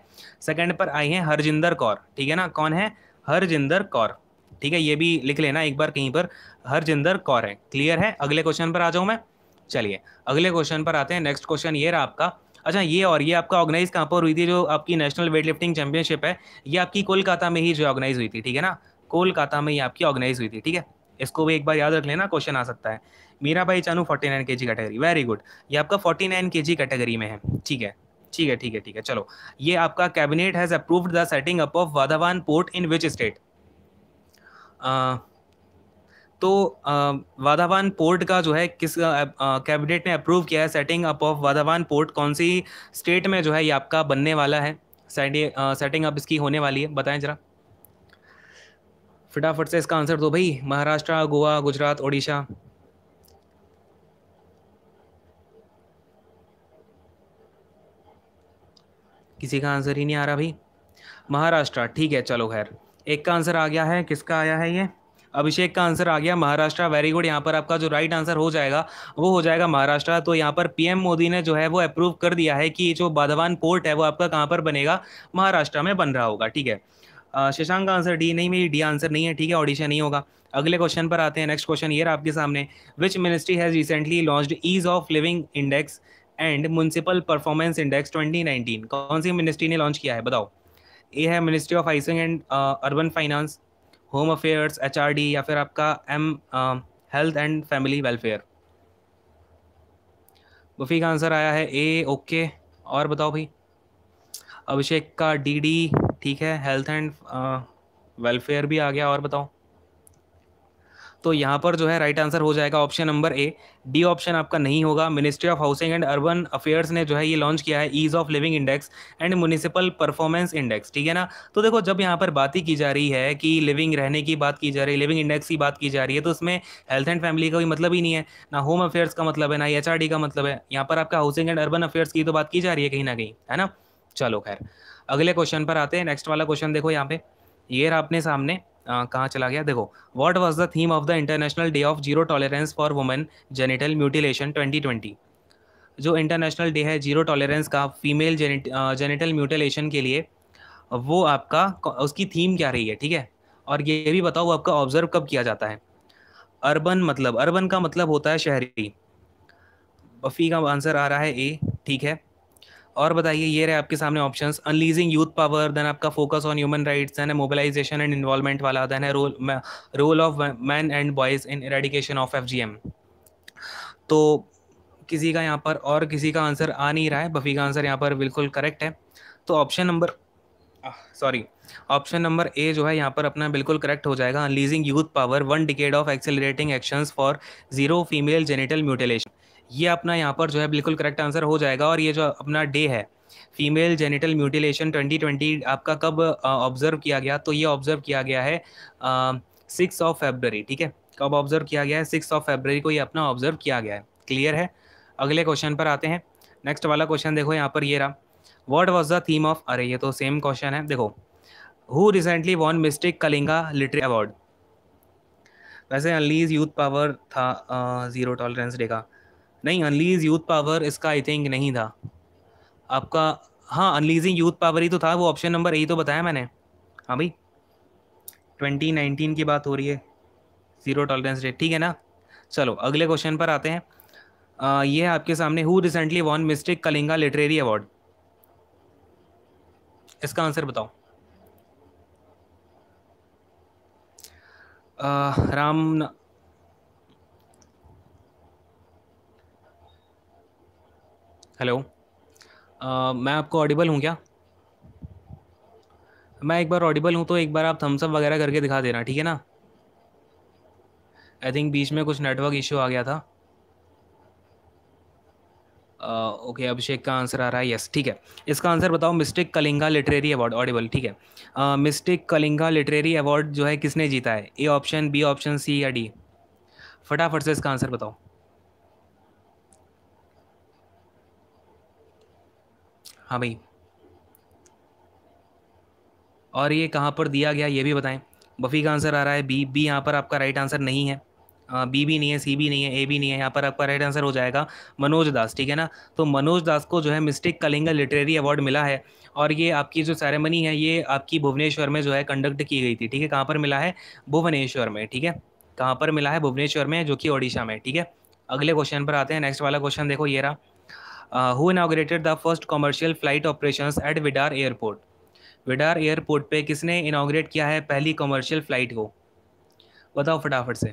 सेकंड पर आए हैं हरजिंदर कौर ठीक है ना कौन है हरजिंदर कौर ठीक है ये भी लिख लेना एक बार कहीं पर हरजिंदर कौर है क्लियर है अगले क्वेश्चन पर आ जाऊं मैं चलिए अगले क्वेश्चन पर आते हैं नेक्स्ट क्वेश्चन ये रहा आपका अच्छा ये और ये आपका ऑर्गेनाइज कहाँ पर हुई थी जो आपकी नेशनल वेट लिफ्टिंग चैंपियनशिप है ये आपकी कोलकाता में ही जो ऑर्गेनाइज हुई थी ठीक है ना कोलकाता में ही आपकी ऑर्गेनाइज हुई थी ठीक है इसको भी एक बार याद रख लेना क्वेश्चन आ सकता है Mirabai Chanu forty nine के कैटेगरी वेरी गुड ये आपका फोर्टी नाइन के कैटेगरी में है ठीक है ठीक है ठीक है ठीक है चलो ये आपका cabinet has approved the setting up of Vadhavan port in which state तो वाधावान पोर्ट का जो है किस कैबिनेट ने अप्रूव किया है setting up of Vadhavan port कौन सी स्टेट में जो है ये आपका बनने वाला है सेटिंग अप इसकी होने वाली है बताएं जरा फटाफट से इसका आंसर दो भाई महाराष्ट्र गोवा गुजरात ओडिशा किसी का आंसर ही नहीं आ रहा भाई महाराष्ट्र ठीक है चलो खैर एक का आंसर आ गया है किसका आया है ये अभिषेक का आंसर आ गया महाराष्ट्र वेरी गुड यहाँ पर आपका जो राइट आंसर हो जाएगा वो हो जाएगा महाराष्ट्र तो यहाँ पर पीएम मोदी ने जो है वो अप्रूव कर दिया है कि जो बाधवान पोर्ट है वो आपका कहाँ पर बनेगा महाराष्ट्र में बन रहा होगा ठीक है शशांक का आंसर डी नहीं मेरी डी आंसर नहीं है ठीक है ऑडिशन नहीं होगा अगले क्वेश्चन पर आते हैं नेक्स्ट क्वेश्चन ये रहा आपके सामने which ministry has recently launch ease of living index and municipal performance index 2019 कौन सी मिनिस्ट्री ने लॉन्च किया है बताओ ए है ministry of housing and urban finance home affairs H या फिर आपका M health and family welfare Buffy का आंसर आया है ए ओके और बताओ भाई अभिषेक का डी डी ठीक है हेल्थ एंड वेलफेयर भी आ गया और बताओ तो यहाँ पर जो है राइट आंसर हो जाएगा option number A D option आपका नहीं होगा ministry of housing and urban affairs ने जो है ये लॉन्च किया है ease of living index and municipal performance index ठीक है ना तो देखो जब यहाँ पर बात ही की जा रही है कि लिविंग रहने की बात की जा रही है लिविंग इंडेक्स की बात की जा रही है तो उसमें हेल्थ एंड फैमिली का कोई मतलब ही नहीं है ना होम अफेयर्स का मतलब है ना एच का मतलब है यहाँ पर आपका हाउसिंग एंड अर्बन अफेयर्स की तो बात की जा रही है कहीं ना कहीं है ना चलो खैर अगले क्वेश्चन पर आते हैं नेक्स्ट वाला क्वेश्चन देखो यहाँ पे ये आपने सामने कहाँ चला गया देखो what was the theme of the international day of zero tolerance for women genital mutilation 2020 जो इंटरनेशनल डे है जीरो टॉलरेंस का फीमेल जेनिटल म्यूटिलेशन के लिए वो आपका उसकी थीम क्या रही है ठीक है और ये भी बताओ वो आपका ऑब्जर्व कब किया जाता है अर्बन मतलब अर्बन का मतलब होता है शहरी बफी का आंसर आ रहा है ए ठीक है और बताइए ये रहे आपके सामने options unleashing youth power then आपका focus on human rights then है मोबिलाइजेशन एंड इन्वॉल्वमेंट वाला देन है role role of man and boys in eradication of F तो किसी का यहाँ पर और किसी का आंसर आ नहीं रहा है बफी का आंसर यहाँ पर बिल्कुल करेक्ट है तो option number sorry option number A जो है यहाँ पर अपना बिल्कुल करेक्ट हो जाएगा unleashing youth power one decade of accelerating actions for zero female genital mutilation ये अपना यहाँ पर जो है बिल्कुल करेक्ट आंसर हो जाएगा और ये जो अपना डे है फीमेल जेनिटल म्यूटिलेशन 2020 आपका कब ऑब्जर्व किया गया तो ये ऑब्जर्व किया गया है सिक्स ऑफ फेबररी ठीक है कब ऑब्जर्व किया गया है सिक्स ऑफ फेबररी को ये अपना ऑब्जर्व किया गया है क्लियर है अगले क्वेश्चन पर आते हैं नेक्स्ट वाला क्वेश्चन देखो यहाँ पर ये रहा word was the theme of अरे ये तो सेम क्वेश्चन है देखो who recently won Mystic Kalinga literary award वैसे अनलीज यूथ पावर था जीरो टॉलरेंस डे का नहीं अनलीज यूथ पावर इसका आई थिंक नहीं था आपका हाँ अनलीजिंग यूथ पावर ही तो था वो ऑप्शन नंबर यही तो बताया मैंने हाँ भाई ट्वेंटी नाइनटीन की बात हो रही है ज़ीरो टॉलरेंस रेट ठीक है ना चलो अगले क्वेश्चन पर आते हैं आ, ये है आपके सामने who recently won Mystic Kalinga literary award इसका आंसर बताओ आ, राम हेलो uh, मैं आपको ऑडिबल हूँ क्या मैं एक बार ऑडिबल हूँ तो एक बार आप थम्सअप वगैरह करके दिखा देना ठीक है ना आई थिंक बीच में कुछ नेटवर्क इशू आ गया था ओके uh, अभिषेक का आंसर आ रहा है यस ठीक है इसका आंसर बताओ Mystic Kalinga literary award audible ठीक है मिस्टिक कलिंगा लिटरेरी अवार्ड जो है किसने जीता है A option B option C या डी फटाफट से इसका आंसर बताओ हाँ भाई और ये कहाँ पर दिया गया ये भी बताएं बफ़ी का आंसर आ रहा है बी बी यहाँ पर आपका राइट आंसर नहीं है बी भी नहीं है सी भी नहीं है ए भी नहीं है यहाँ पर आपका राइट आंसर हो जाएगा मनोज दास ठीक है ना तो मनोज दास को जो है मिस्टेक कलिंगा लिटरेरी अवार्ड मिला है और ये आपकी जो सेरेमनी है ये आपकी भुवनेश्वर में जो है कंडक्ट की गई थी ठीक है कहाँ पर मिला है भुवनेश्वर में ठीक है कहाँ पर मिला है भुवनेश्वर में जो कि ओडिशा में ठीक है अगले क्वेश्चन पर आते हैं नेक्स्ट वाला क्वेश्चन देखो ये रहा uh, who inaugurated the first commercial flight operations at Bidar airport? Bidar airport पे किसने इनाग्रेट किया है पहली कॉमर्शियल फ्लाइट को बताओ फटाफट से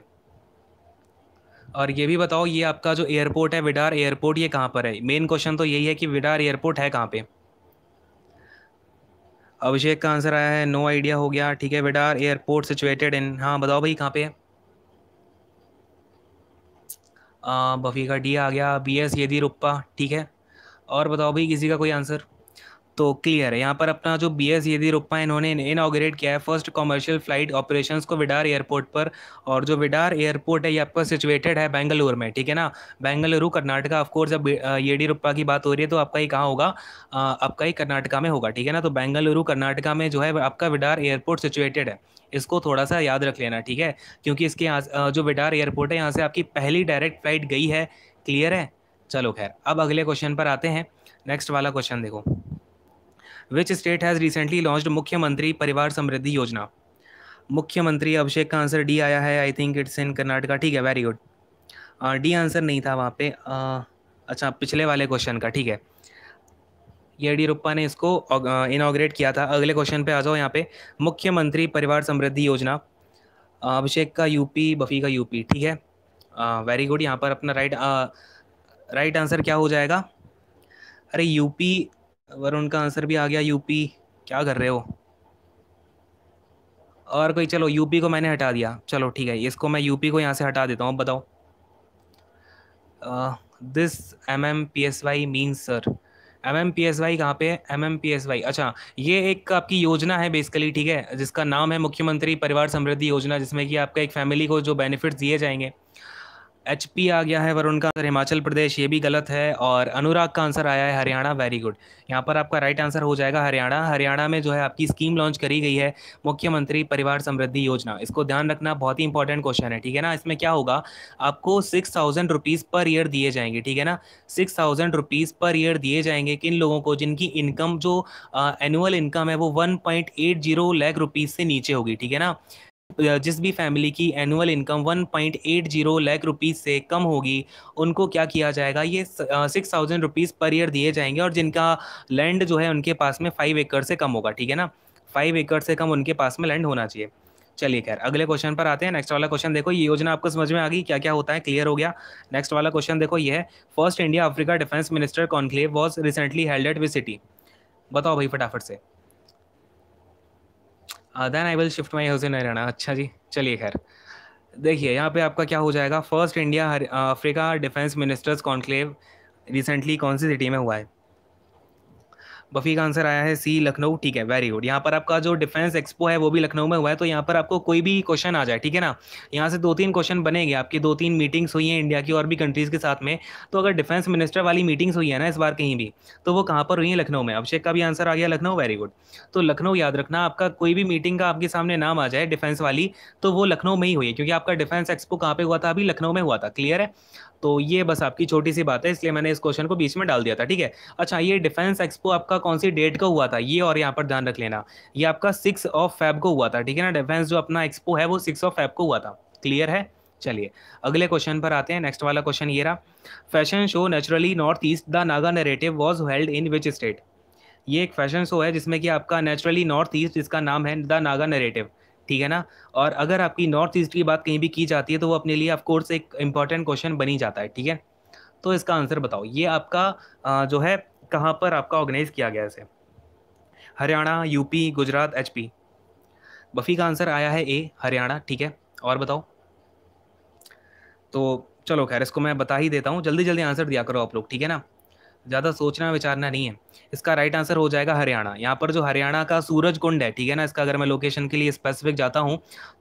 और ये भी बताओ ये आपका जो एयरपोर्ट है विडार एयरपोर्ट ये कहाँ पर है मेन क्वेश्चन तो यही है कि विडार एयरपोर्ट है कहाँ पे अभिषेक का आंसर आया है नो आइडिया हो गया ठीक है विडार एयरपोर्ट सिचुएटेड इन हाँ बताओ भाई कहाँ पे है बफी का डी आ गया बी एस रुप्पा ठीक है और बताओ भाई किसी का कोई आंसर तो क्लियर है यहाँ पर अपना जो बी एस रुप्पा इन्होंने इनाग्रेट किया है फर्स्ट कॉमर्शियल फ्लाइट ऑपरेशंस को विडार एयरपोर्ट पर और जो विडार एयरपोर्ट है ये आपका सिचुएटेड है बेंगलुरु में ठीक है ना बेंगलुरु कर्नाटका ऑफकोर्स जब येडिरुप्पा की बात हो रही है तो आपका ही कहाँ होगा आपका ही कर्नाटका में होगा ठीक है ना तो बेंगलुरु कर्नाटका में जो है आपका विडार एयरपोर्ट सिचुएटेड है इसको थोड़ा सा याद रख लेना ठीक है क्योंकि इसके यहाँ जो बिटार एयरपोर्ट है यहाँ से आपकी पहली डायरेक्ट फ्लाइट गई है क्लियर है चलो खैर अब अगले क्वेश्चन पर आते हैं नेक्स्ट वाला क्वेश्चन देखो which state has recently launch Mukhyamantri Parivar समृद्धि योजना मुख्यमंत्री अभिषेक का आंसर डी आया है I think it's in Karnataka ठीक है वेरी गुड डी आंसर नहीं था वहाँ पे आ, अच्छा पिछले वाले क्वेश्चन का ठीक है येडियुरप्पा ने इसको इनाग्रेट किया था अगले क्वेश्चन पे आ जाओ यहाँ पे मुख्यमंत्री परिवार समृद्धि योजना अभिषेक का यूपी बफी का यूपी ठीक है वेरी गुड यहाँ पर अपना राइट राइट आंसर क्या हो जाएगा अरे यूपी वरुण का आंसर भी आ गया यूपी क्या कर रहे हो और कोई चलो यूपी को मैंने हटा दिया चलो ठीक है इसको मैं यूपी को यहाँ से हटा देता हूँ बताओ this M M P S Y means sir M M P S Y कहाँ पे है M M P S Y अच्छा ये एक आपकी योजना है बेसिकली ठीक है जिसका नाम है मुख्यमंत्री परिवार समृद्धि योजना जिसमें कि आपका एक फैमिली को जो बेनिफिट्स दिए जाएंगे एच आ गया है वरुण का आंसर हिमाचल प्रदेश ये भी गलत है और अनुराग का आंसर आया है हरियाणा वेरी गुड यहाँ पर आपका राइट आंसर हो जाएगा हरियाणा हरियाणा में जो है आपकी स्कीम लॉन्च करी गई है मुख्यमंत्री परिवार समृद्धि योजना इसको ध्यान रखना बहुत ही इंपॉर्टेंट क्वेश्चन है ठीक है ना इसमें क्या होगा आपको six thousand rupees per year दिए जाएंगे ठीक है ना six thousand rupees per year दिए जाएंगे किन लोगों को जिनकी इनकम जो एनुअल इनकम है वो one point eight zero lakh rupees से नीचे होगी ठीक है ना जिस भी फैमिली की एनुअल इनकम 1.80 लाख रुपीस से कम होगी उनको क्या किया जाएगा ये six thousand rupees per year दिए जाएंगे और जिनका लैंड जो है उनके पास में फाइव एकड़ से कम होगा ठीक है ना फाइव एकड़ से कम उनके पास में लैंड होना चाहिए चलिए खैर अगले क्वेश्चन पर आते हैं नेक्स्ट वाला क्वेश्चन देखो ये योजना आपको समझ में आ गई क्या क्या होता है क्लियर हो गया नेक्स्ट वाला क्वेश्चन देखो ये है first India Africa defence minister conclave was recently held at which city बताओ भाई फटाफट से then I will shift my house in Haryana अच्छा जी चलिए खैर देखिए यहाँ पे आपका क्या हो जाएगा first India Africa defence ministers conclave recently कौन सी सिटी में हुआ है बफी का आंसर आया है सी लखनऊ ठीक है वेरी गुड यहाँ पर आपका जो डिफेंस एक्सपो है वो भी लखनऊ में हुआ है तो यहाँ पर आपको कोई भी क्वेश्चन आ जाए ठीक है ना यहाँ से दो तीन क्वेश्चन बनेंगे आपकी दो तीन मीटिंग्स हुई हैं इंडिया की और भी कंट्रीज़ के साथ में तो अगर डिफेंस मिनिस्टर वाली मीटिंग्स हुई है ना इस बार कहीं भी तो वो कहाँ पर हुई हैं लखनऊ में अभिषेक का भी आंसर आ गया लखनऊ वेरी गुड तो लखनऊ याद रखना आपका कोई भी मीटिंग का आपके सामने नाम आ जाए डिफेंस वाली तो वो लखनऊ में ही हुई है क्योंकि आपका डिफेंस एक्सपो कहाँ पर हुआ था अभी लखनऊ में हुआ था क्लियर है तो ये बस आपकी छोटी सी बात है इसलिए मैंने इस क्वेश्चन को बीच में डाल दिया था ठीक है अच्छा ये डिफेंस एक्सपो आपका आपका कौन सी डेट का हुआ था ये और यहाँ पर ध्यान रख लेना ये आपका सिक्स ऑफ फैब को हुआ था ठीक है ना डिफेंस जो अपना एक्सपो है वो सिक्स ऑफ फैब को हुआ था क्लियर है चलिए अगले क्वेश्चन पर आते हैं नेक्स्ट वाला क्वेश्चन ये रहा fashion show naturally north east the Naga narrative was held in which state ये एक फैशन शो है जिसमें कि आपका नेचुरली नॉर्थ ईस्ट जिसका नाम है द नागा नरेटिव ठीक है ना और अगर आपकी नॉर्थ ईस्ट की बात कहीं भी की जाती है तो वो अपने लिए ऑफकोर्स एक इंपॉर्टेंट क्वेश्चन बनी जाता है ठीक है तो इसका आंसर बताओ ये आपका जो है कहाँ पर आपका ऑर्गेनाइज किया गया इसे Haryana UP Gujarat HP Buffy का आंसर आया है ए हरियाणा ठीक है और बताओ तो चलो खैर इसको मैं बता ही देता हूँ जल्दी जल्दी आंसर दिया करो आप लोग ठीक है ना ज़्यादा सोचना विचारना नहीं है इसका राइट आंसर हो जाएगा हरियाणा यहाँ पर जो हरियाणा का सूरज कुंड है ठीक है ना इसका अगर मैं लोकेशन के लिए स्पेसिफिक जाता हूँ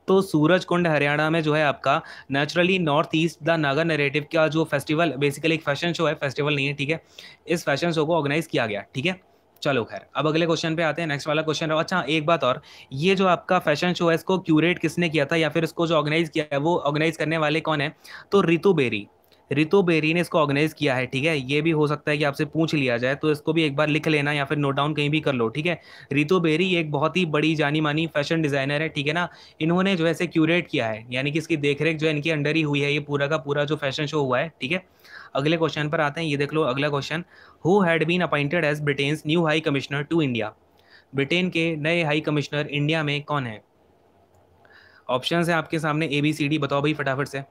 तो सूरज कुंड हरियाणा में जो है आपका naturally north east the Naga narrative का जो फेस्टिवल बेसिकली एक फैशन शो है फेस्टिवल नहीं है ठीक है इस फैशन शो को ऑर्गेनाइज किया गया ठीक है चलो खैर अब अगले क्वेश्चन पे आते हैं नेक्स्ट वाला क्वेश्चन अच्छा एक बात और ये जो आपका फैशन शो है इसको क्यूरेट किसने किया था या फिर इसको जो ऑर्गेनाइज किया है वो ऑर्गेनाइज करने वाले कौन है तो रितु बेरी रितो बेरी ने इसको ऑर्गेनाइज किया है ठीक है ये भी हो सकता है कि आपसे पूछ लिया जाए तो इसको भी एक बार लिख लेना या फिर नोट डाउन कहीं भी कर लो ठीक है रितो बेरी एक बहुत ही बड़ी जानी मानी फैशन डिजाइनर है ठीक है ना इन्होंने जो है इसे क्यूरेट किया है यानी कि इसकी देखरेख जो है इनके अंडर ही हुई है ये पूरा का पूरा जो फैशन शो हुआ है ठीक है अगले क्वेश्चन पर आते हैं ये देख लो अगला question who had been appointed as Britain's new high commissioner to India Britain के नए हाई कमिश्नर इंडिया में कौन है ऑप्शन है आपके सामने ए बी सी डी बताओ भाई फटाफट से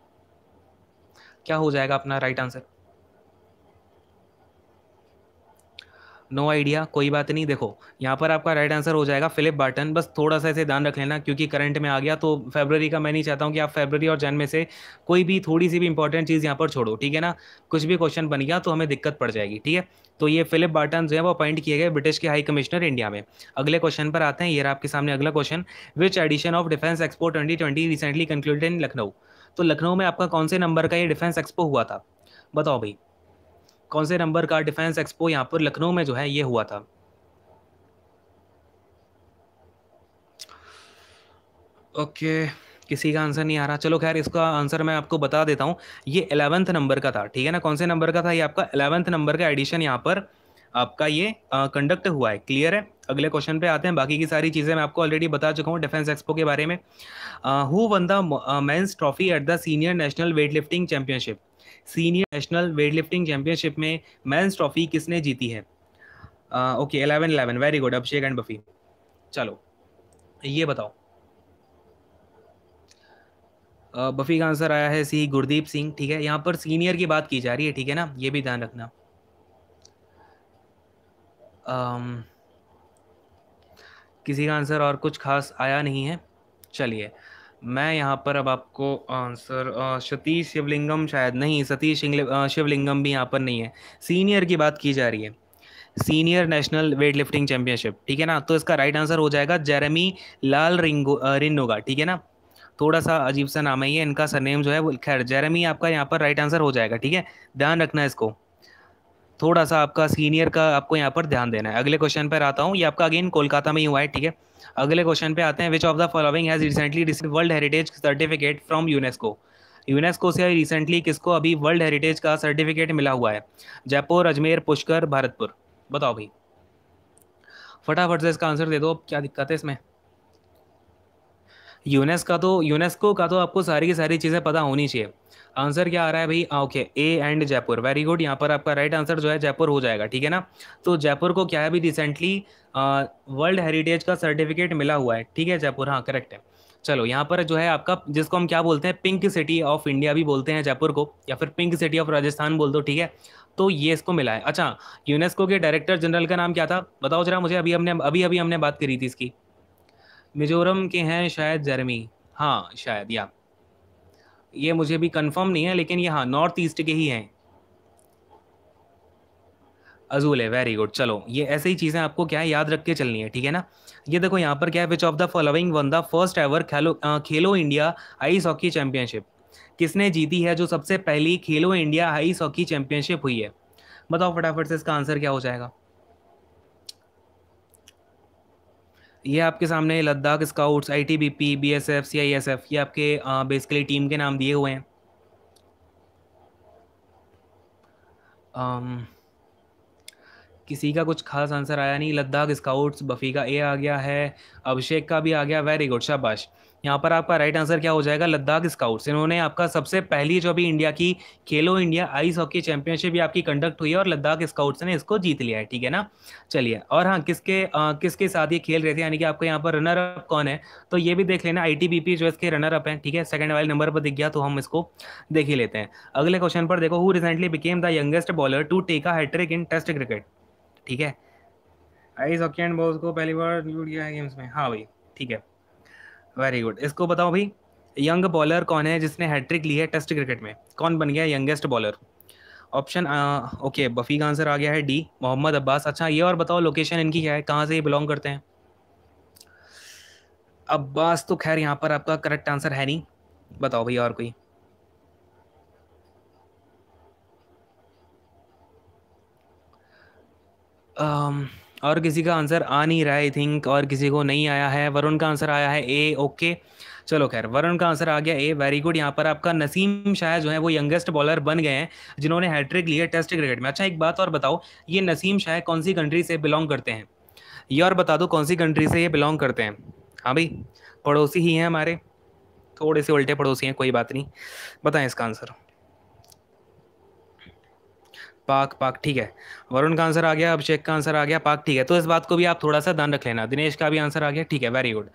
क्या हो जाएगा अपना राइट आंसर नो आइडिया कोई बात नहीं देखो यहाँ पर आपका राइट आंसर हो जाएगा फिलिप बार्टन बस थोड़ा सा इसे ध्यान रख लेना क्योंकि करंट में आ गया तो फेबररी का मैं नहीं चाहता हूँ कि आप फेबररी और जन में से कोई भी थोड़ी सी भी इंपॉर्टेंट चीज़ यहाँ पर छोड़ो ठीक है ना कुछ भी क्वेश्चन बन गया तो हमें दिक्कत पड़ जाएगी ठीक है तो ये फिलिप बार्टन जो है वो अपॉइंट किए गए ब्रिटिश के हाई कमिश्नर इंडिया में अगले क्वेश्चन पर आते हैं ये आपके सामने अगला question which edition of defence expo twenty recently concluded in Lucknow तो लखनऊ में आपका कौन से नंबर का ये डिफेंस एक्सपो हुआ था बताओ भाई कौन से नंबर का डिफेंस एक्सपो यहाँ पर लखनऊ में जो है ये हुआ था ओके okay. किसी का आंसर नहीं आ रहा चलो खैर इसका आंसर मैं आपको बता देता हूँ ये एलेवंथ नंबर का था ठीक है ना कौन से नंबर का था ये आपका एलेवंथ नंबर का एडिशन यहाँ पर आपका ये कंडक्ट हुआ है क्लियर है अगले क्वेश्चन पे आते हैं बाकी की सारी चीज़ें मैं आपको ऑलरेडी बता चुका हूँ डिफेंस एक्सपो के बारे में who won the men's trophy at the senior national weight lifting championship senior national weight lifting championship में मेंस ट्रॉफी किसने जीती है okay eleven eleven very good Abhishek and Buffy चलो ये बताओ बफी का आंसर आया है सी गुरदीप सिंह ठीक है यहाँ पर सीनियर की बात की जा रही है ठीक है ना ये भी ध्यान रखना किसी का आंसर और कुछ खास आया नहीं है चलिए मैं यहाँ पर अब आपको आंसर सतीश शिवलिंगम शायद नहीं सतीश शिवलिंगम भी यहाँ पर नहीं है सीनियर की बात की जा रही है senior national weight lifting championship ठीक है ना तो इसका राइट आंसर हो जाएगा जेरेमी लाल रिंगो रिनोगा ठीक है ना थोड़ा सा अजीब सा नाम है ये इनका सरनेम जो है वो खैर जेरेमी आपका यहाँ पर राइट आंसर हो जाएगा ठीक है ध्यान रखना इसको थोड़ा सा आपका सीनियर का आपको यहाँ पर ध्यान देना है अगले क्वेश्चन पर आता हूँ ये आपका अगेन कोलकाता में ही हुआ है ठीक है अगले क्वेश्चन पे आते हैं which of the following has recently receive world heritage certificate from UNESCO UNESCO से रिसेंटली किसको अभी वर्ल्ड हेरिटेज का सर्टिफिकेट मिला हुआ है जयपुर अजमेर पुष्कर भारतपुर बताओ भाई फटाफट से इसका आंसर दे दो क्या दिक्कत है इसमें यूनेस का तो यूनेस्को का तो आपको सारी की सारी चीज़ें पता होनी चाहिए आंसर क्या आ रहा है भाई okay A and Jaipur very good यहाँ पर आपका राइट आंसर जो है जयपुर हो जाएगा ठीक है ना तो जयपुर को क्या है अभी रिसेंटली वर्ल्ड हेरिटेज का सर्टिफिकेट मिला हुआ है ठीक है जयपुर हाँ करेक्ट है चलो यहाँ पर जो है आपका जिसको हम क्या बोलते हैं पिंक सिटी ऑफ इंडिया भी बोलते हैं जयपुर को या फिर पिंक सिटी ऑफ राजस्थान बोल दो ठीक है तो ये इसको मिला है अच्छा यूनेस्को के डायरेक्टर जनरल का नाम क्या था बताओ जरा मुझे अभी हमने अभी अभी हमने बात करी थी इसकी मिजोरम के हैं शायद जर्मी हाँ शायद या ये मुझे भी कंफर्म नहीं है लेकिन ये हाँ नॉर्थ ईस्ट के ही हैं अजूल है वेरी गुड चलो ये ऐसे ही चीज़ें आपको क्या है याद रख के चलनी है ठीक है ना ये देखो यहाँ पर क्या है which of the following won the first ever Khelo Khelo India ice hockey championship किसने जीती है जो सबसे पहली खेलो इंडिया आइस हॉकी चैंपियनशिप हुई है बताओ फटाफट से इसका आंसर क्या हो जाएगा ये आपके सामने Ladakh scouts I T B P B S F C I S F ये आपके बेसिकली टीम के नाम दिए हुए हैं um, किसी का कुछ खास आंसर आया नहीं लद्दाख स्काउट्स बफ़ी का ए आ गया है अभिषेक का भी आ गया वेरी गुड शाबाश यहाँ पर आपका राइट आंसर क्या हो जाएगा लद्दाख स्काउट्स इन्होंने आपका सबसे पहली जो भी इंडिया की खेलो इंडिया आइस हॉकी चैंपियनशिप भी आपकी कंडक्ट हुई है और लद्दाख स्काउट्स ने इसको जीत लिया है ठीक है ना चलिए और हाँ किसके आ, किसके साथ ये खेल रहे थे यानी कि आपको यहाँ पर रनर अप कौन है तो ये भी देख लेना आई जो इसके रनर अप है ठीक है सेकंड वाले नंबर पर दिख गया तो हम इसको देख ही लेते हैं अगले क्वेश्चन पर देखो who recently became the youngest bowler to take a hattrick in test cricket ठीक है आइस हॉकी एंड बॉल्स को पहली बार यूज किया है गेम्स में हाँ भाई ठीक है वेरी गुड इसको बताओ भाई यंग बॉलर कौन है जिसने हैट्रिक ली है टेस्ट क्रिकेट में कौन बन गया youngest bowler option okay Buffy का आंसर आ गया है डी मोहम्मद अब्बास अच्छा ये और बताओ लोकेशन इनकी क्या है कहाँ से ये बिलोंग करते हैं अब्बास तो खैर यहाँ पर आपका करेक्ट आंसर है नहीं बताओ भैया और कोई um, और किसी का आंसर आ नहीं रहा है आई थिंक और किसी को नहीं आया है वरुण का आंसर आया है ए ओके चलो खैर वरुण का आंसर आ गया ए वेरी गुड यहाँ पर आपका नसीम शाह जो है वो यंगेस्ट बॉलर बन गए हैं जिन्होंने हैट्रिक लिया टेस्ट क्रिकेट में अच्छा एक बात और बताओ ये नसीम शाह कौन सी कंट्री से बिलोंग करते हैं ये और बता दो कौन सी कंट्री से ये बिलोंग करते हैं हाँ भाई पड़ोसी ही हैं हमारे थोड़े से उल्टे पड़ोसी हैं कोई बात नहीं बताएं इसका आंसर पाक पाक ठीक है वरुण का आंसर आ गया अभिषेक का आंसर आ गया पाक ठीक है तो इस बात को भी आप थोड़ा सा ध्यान रख लेना दिनेश का भी आंसर आ गया ठीक है वेरी गुड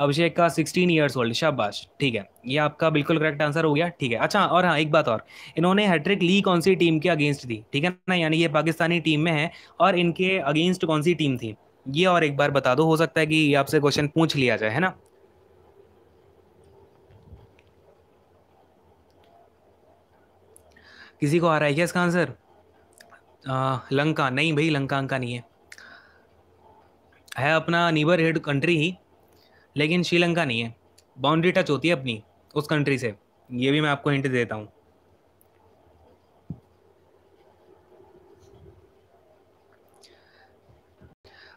अभिषेक का सिक्सटीन ईयर्स ओल्ड शाबाश ठीक है ये आपका बिल्कुल करेक्ट आंसर हो गया ठीक है अच्छा और हाँ एक बात और इन्होंने हैट्रिक ली कौन सी टीम के अगेंस्ट थी ठीक है ना यानी ये पाकिस्तानी टीम में है और इनके अगेंस्ट कौन सी टीम थी ये और एक बार बता दो हो सकता है कि आपसे क्वेश्चन पूछ लिया जाए है ना किसी को आ रहा है क्या इसका आंसर आ, लंका नहीं भाई लंका अंका नहीं है है अपना नीबर हेड कंट्री ही लेकिन श्रीलंका नहीं है बाउंड्री टच होती है अपनी उस कंट्री से ये भी मैं आपको हिंट देता हूँ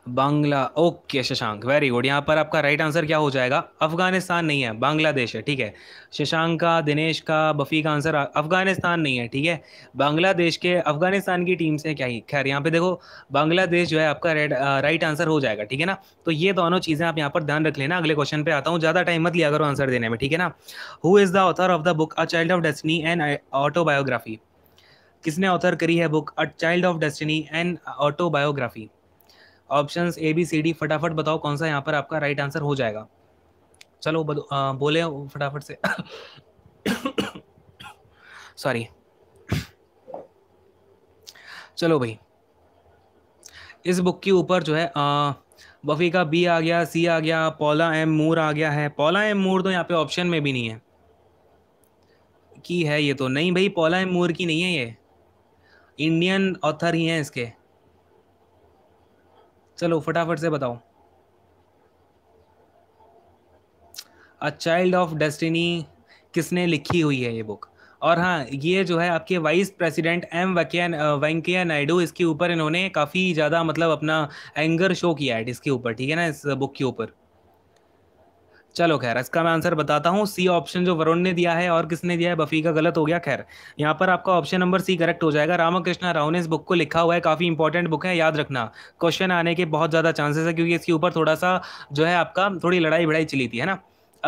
Bangla okay Shashank very good यहाँ पर आपका राइट आंसर क्या हो जाएगा अफगानिस्तान नहीं है बांग्लादेश है ठीक है शशांक का दिनेश का बफी का आंसर अफगानिस्तान नहीं है ठीक है बांग्लादेश के अफगानिस्तान की टीम से क्या ही खैर यहाँ पे देखो बांग्लादेश जो है आपका रेड राइट आंसर हो जाएगा ठीक है ना तो ये दोनों चीज़ें आप यहाँ पर ध्यान रख लेना अगले क्वेश्चन पर आता हूँ ज़्यादा टाइम मत लिया करो आंसर देने में ठीक है ना who is the author of the book a child of destiny and autobiography किसने ऑथर करी है book a child of destiny and autobiography option A B C D फटाफट बताओ कौन सा यहाँ पर आपका राइट आंसर हो जाएगा चलो आ, बोले फटाफट से सॉरी चलो भाई इस बुक के ऊपर जो है आ, बफी का बी आ गया सी आ गया पौला एम मूर आ गया है पौला एम मूर तो यहाँ पे ऑप्शन में भी नहीं है की है ये तो नहीं भाई पौला एम मूर की नहीं है ये इंडियन ऑथर ही हैं इसके चलो फटाफट से बताओ अ चाइल्ड ऑफ डेस्टिनी किसने लिखी हुई है ये बुक और हाँ ये जो है आपके vice president M Venkaiah Venkaiah Naidu इसके ऊपर इन्होंने काफ़ी ज़्यादा मतलब अपना एंगर शो किया है इसके ऊपर ठीक है ना इस बुक के ऊपर चलो खैर इसका मैं आंसर बताता हूँ सी ऑप्शन जो वरुण ने दिया है और किसने दिया है बफी का गलत हो गया खैर यहाँ पर आपका ऑप्शन नंबर सी करेक्ट हो जाएगा रामकृष्ण राव ने इस बुक को लिखा हुआ है काफ़ी इंपॉर्टेंट बुक है याद रखना क्वेश्चन आने के बहुत ज़्यादा चांसेस है क्योंकि इसके ऊपर थोड़ा सा जो है आपका थोड़ी लड़ाई भिड़ाई चली थी है ना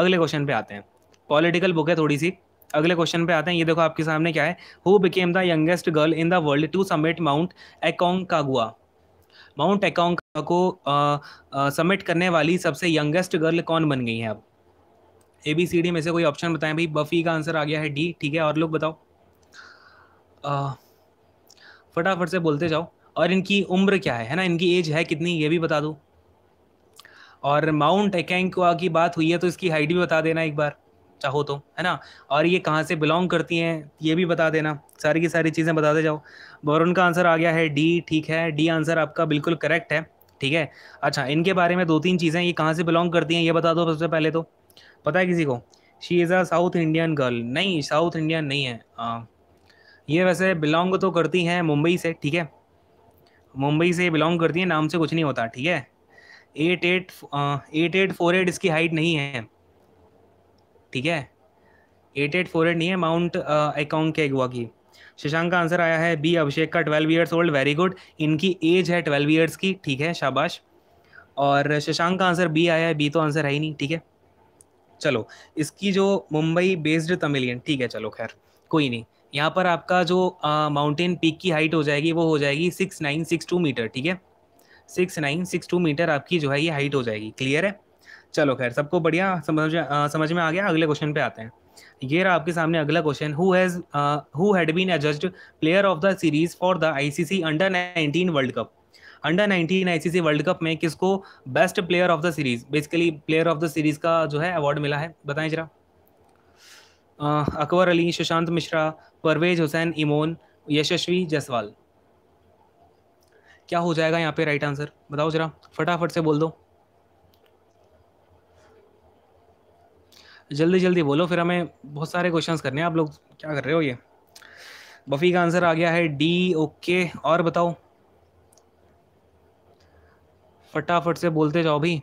अगले क्वेश्चन पे आते हैं पॉलिटिकल बुक है थोड़ी सी अगले क्वेश्चन पे आते हैं ये देखो आपके सामने क्या है who became the youngest girl in the world to summit Mount Aconcagua Mount Aconcagua को सबमिट करने वाली सबसे यंगेस्ट गर्ल कौन बन गई है अब ए बी सी डी में से कोई ऑप्शन बताएं भाई बफी का आंसर आ गया है डी ठीक है और लोग बताओ फटाफट से बोलते जाओ और इनकी उम्र क्या है है ना इनकी एज है कितनी ये भी बता दो और माउंट एकैंकुआ की बात हुई है तो इसकी हाइट भी बता देना एक बार चाहो तो है ना और ये कहाँ से बिलोंग करती हैं ये भी बता देना सारी की सारी चीज़ें बताते जाओ वरुण का आंसर आ गया है डी ठीक है डी आंसर आपका बिल्कुल करेक्ट है ठीक है अच्छा इनके बारे में दो तीन चीज़ें ये कहाँ से बिलोंग करती हैं ये बता दो सबसे पहले तो पता है किसी को she is a south Indian girl नहीं साउथ इंडियन नहीं है आ, ये वैसे बिलोंग तो करती हैं मुंबई से ठीक है मुंबई से बिलोंग करती हैं नाम से कुछ नहीं होता ठीक है eight eight eight eight four eight इसकी हाइट नहीं है ठीक है एट एट फोर एट नहीं है माउंट अकाउंट हुआ की शशांक का आंसर आया है बी अभिषेक का twelve years old very good इनकी एज है ट्वेल्व ईयर्स की ठीक है शाबाश और शशांक का आंसर बी आया है बी तो आंसर है ही नहीं ठीक है चलो इसकी जो मुंबई बेस्ड तमिलियन ठीक है चलो खैर कोई नहीं यहाँ पर आपका जो माउंटेन पीक की हाइट हो जाएगी वो हो जाएगी six nine six two meter ठीक है six nine six two meter आपकी जो है ये हाइट हो जाएगी क्लियर है चलो खैर सबको बढ़िया समझ आ, समझ में आ गया अगले क्वेश्चन पे आते हैं ये रहा आपके सामने अगला question who has who had been adjudged player of the series for the ICC under 19 world cup under 19 ICC world cup में किसको best player of the series basically player of the series का जो है award मिला है बताएं जरा uh, Akbar Ali Sushant Mishra Parvez Hussain Imon यशस्वी जसवाल क्या हो जाएगा यहाँ पे राइट आंसर बताओ जरा फटाफट से बोल दो जल्दी जल्दी बोलो फिर हमें बहुत सारे क्वेश्चंस करने हैं आप लोग क्या कर रहे हो ये बफ़ी का आंसर आ गया है डी ओके और बताओ फटाफट से बोलते जाओ भी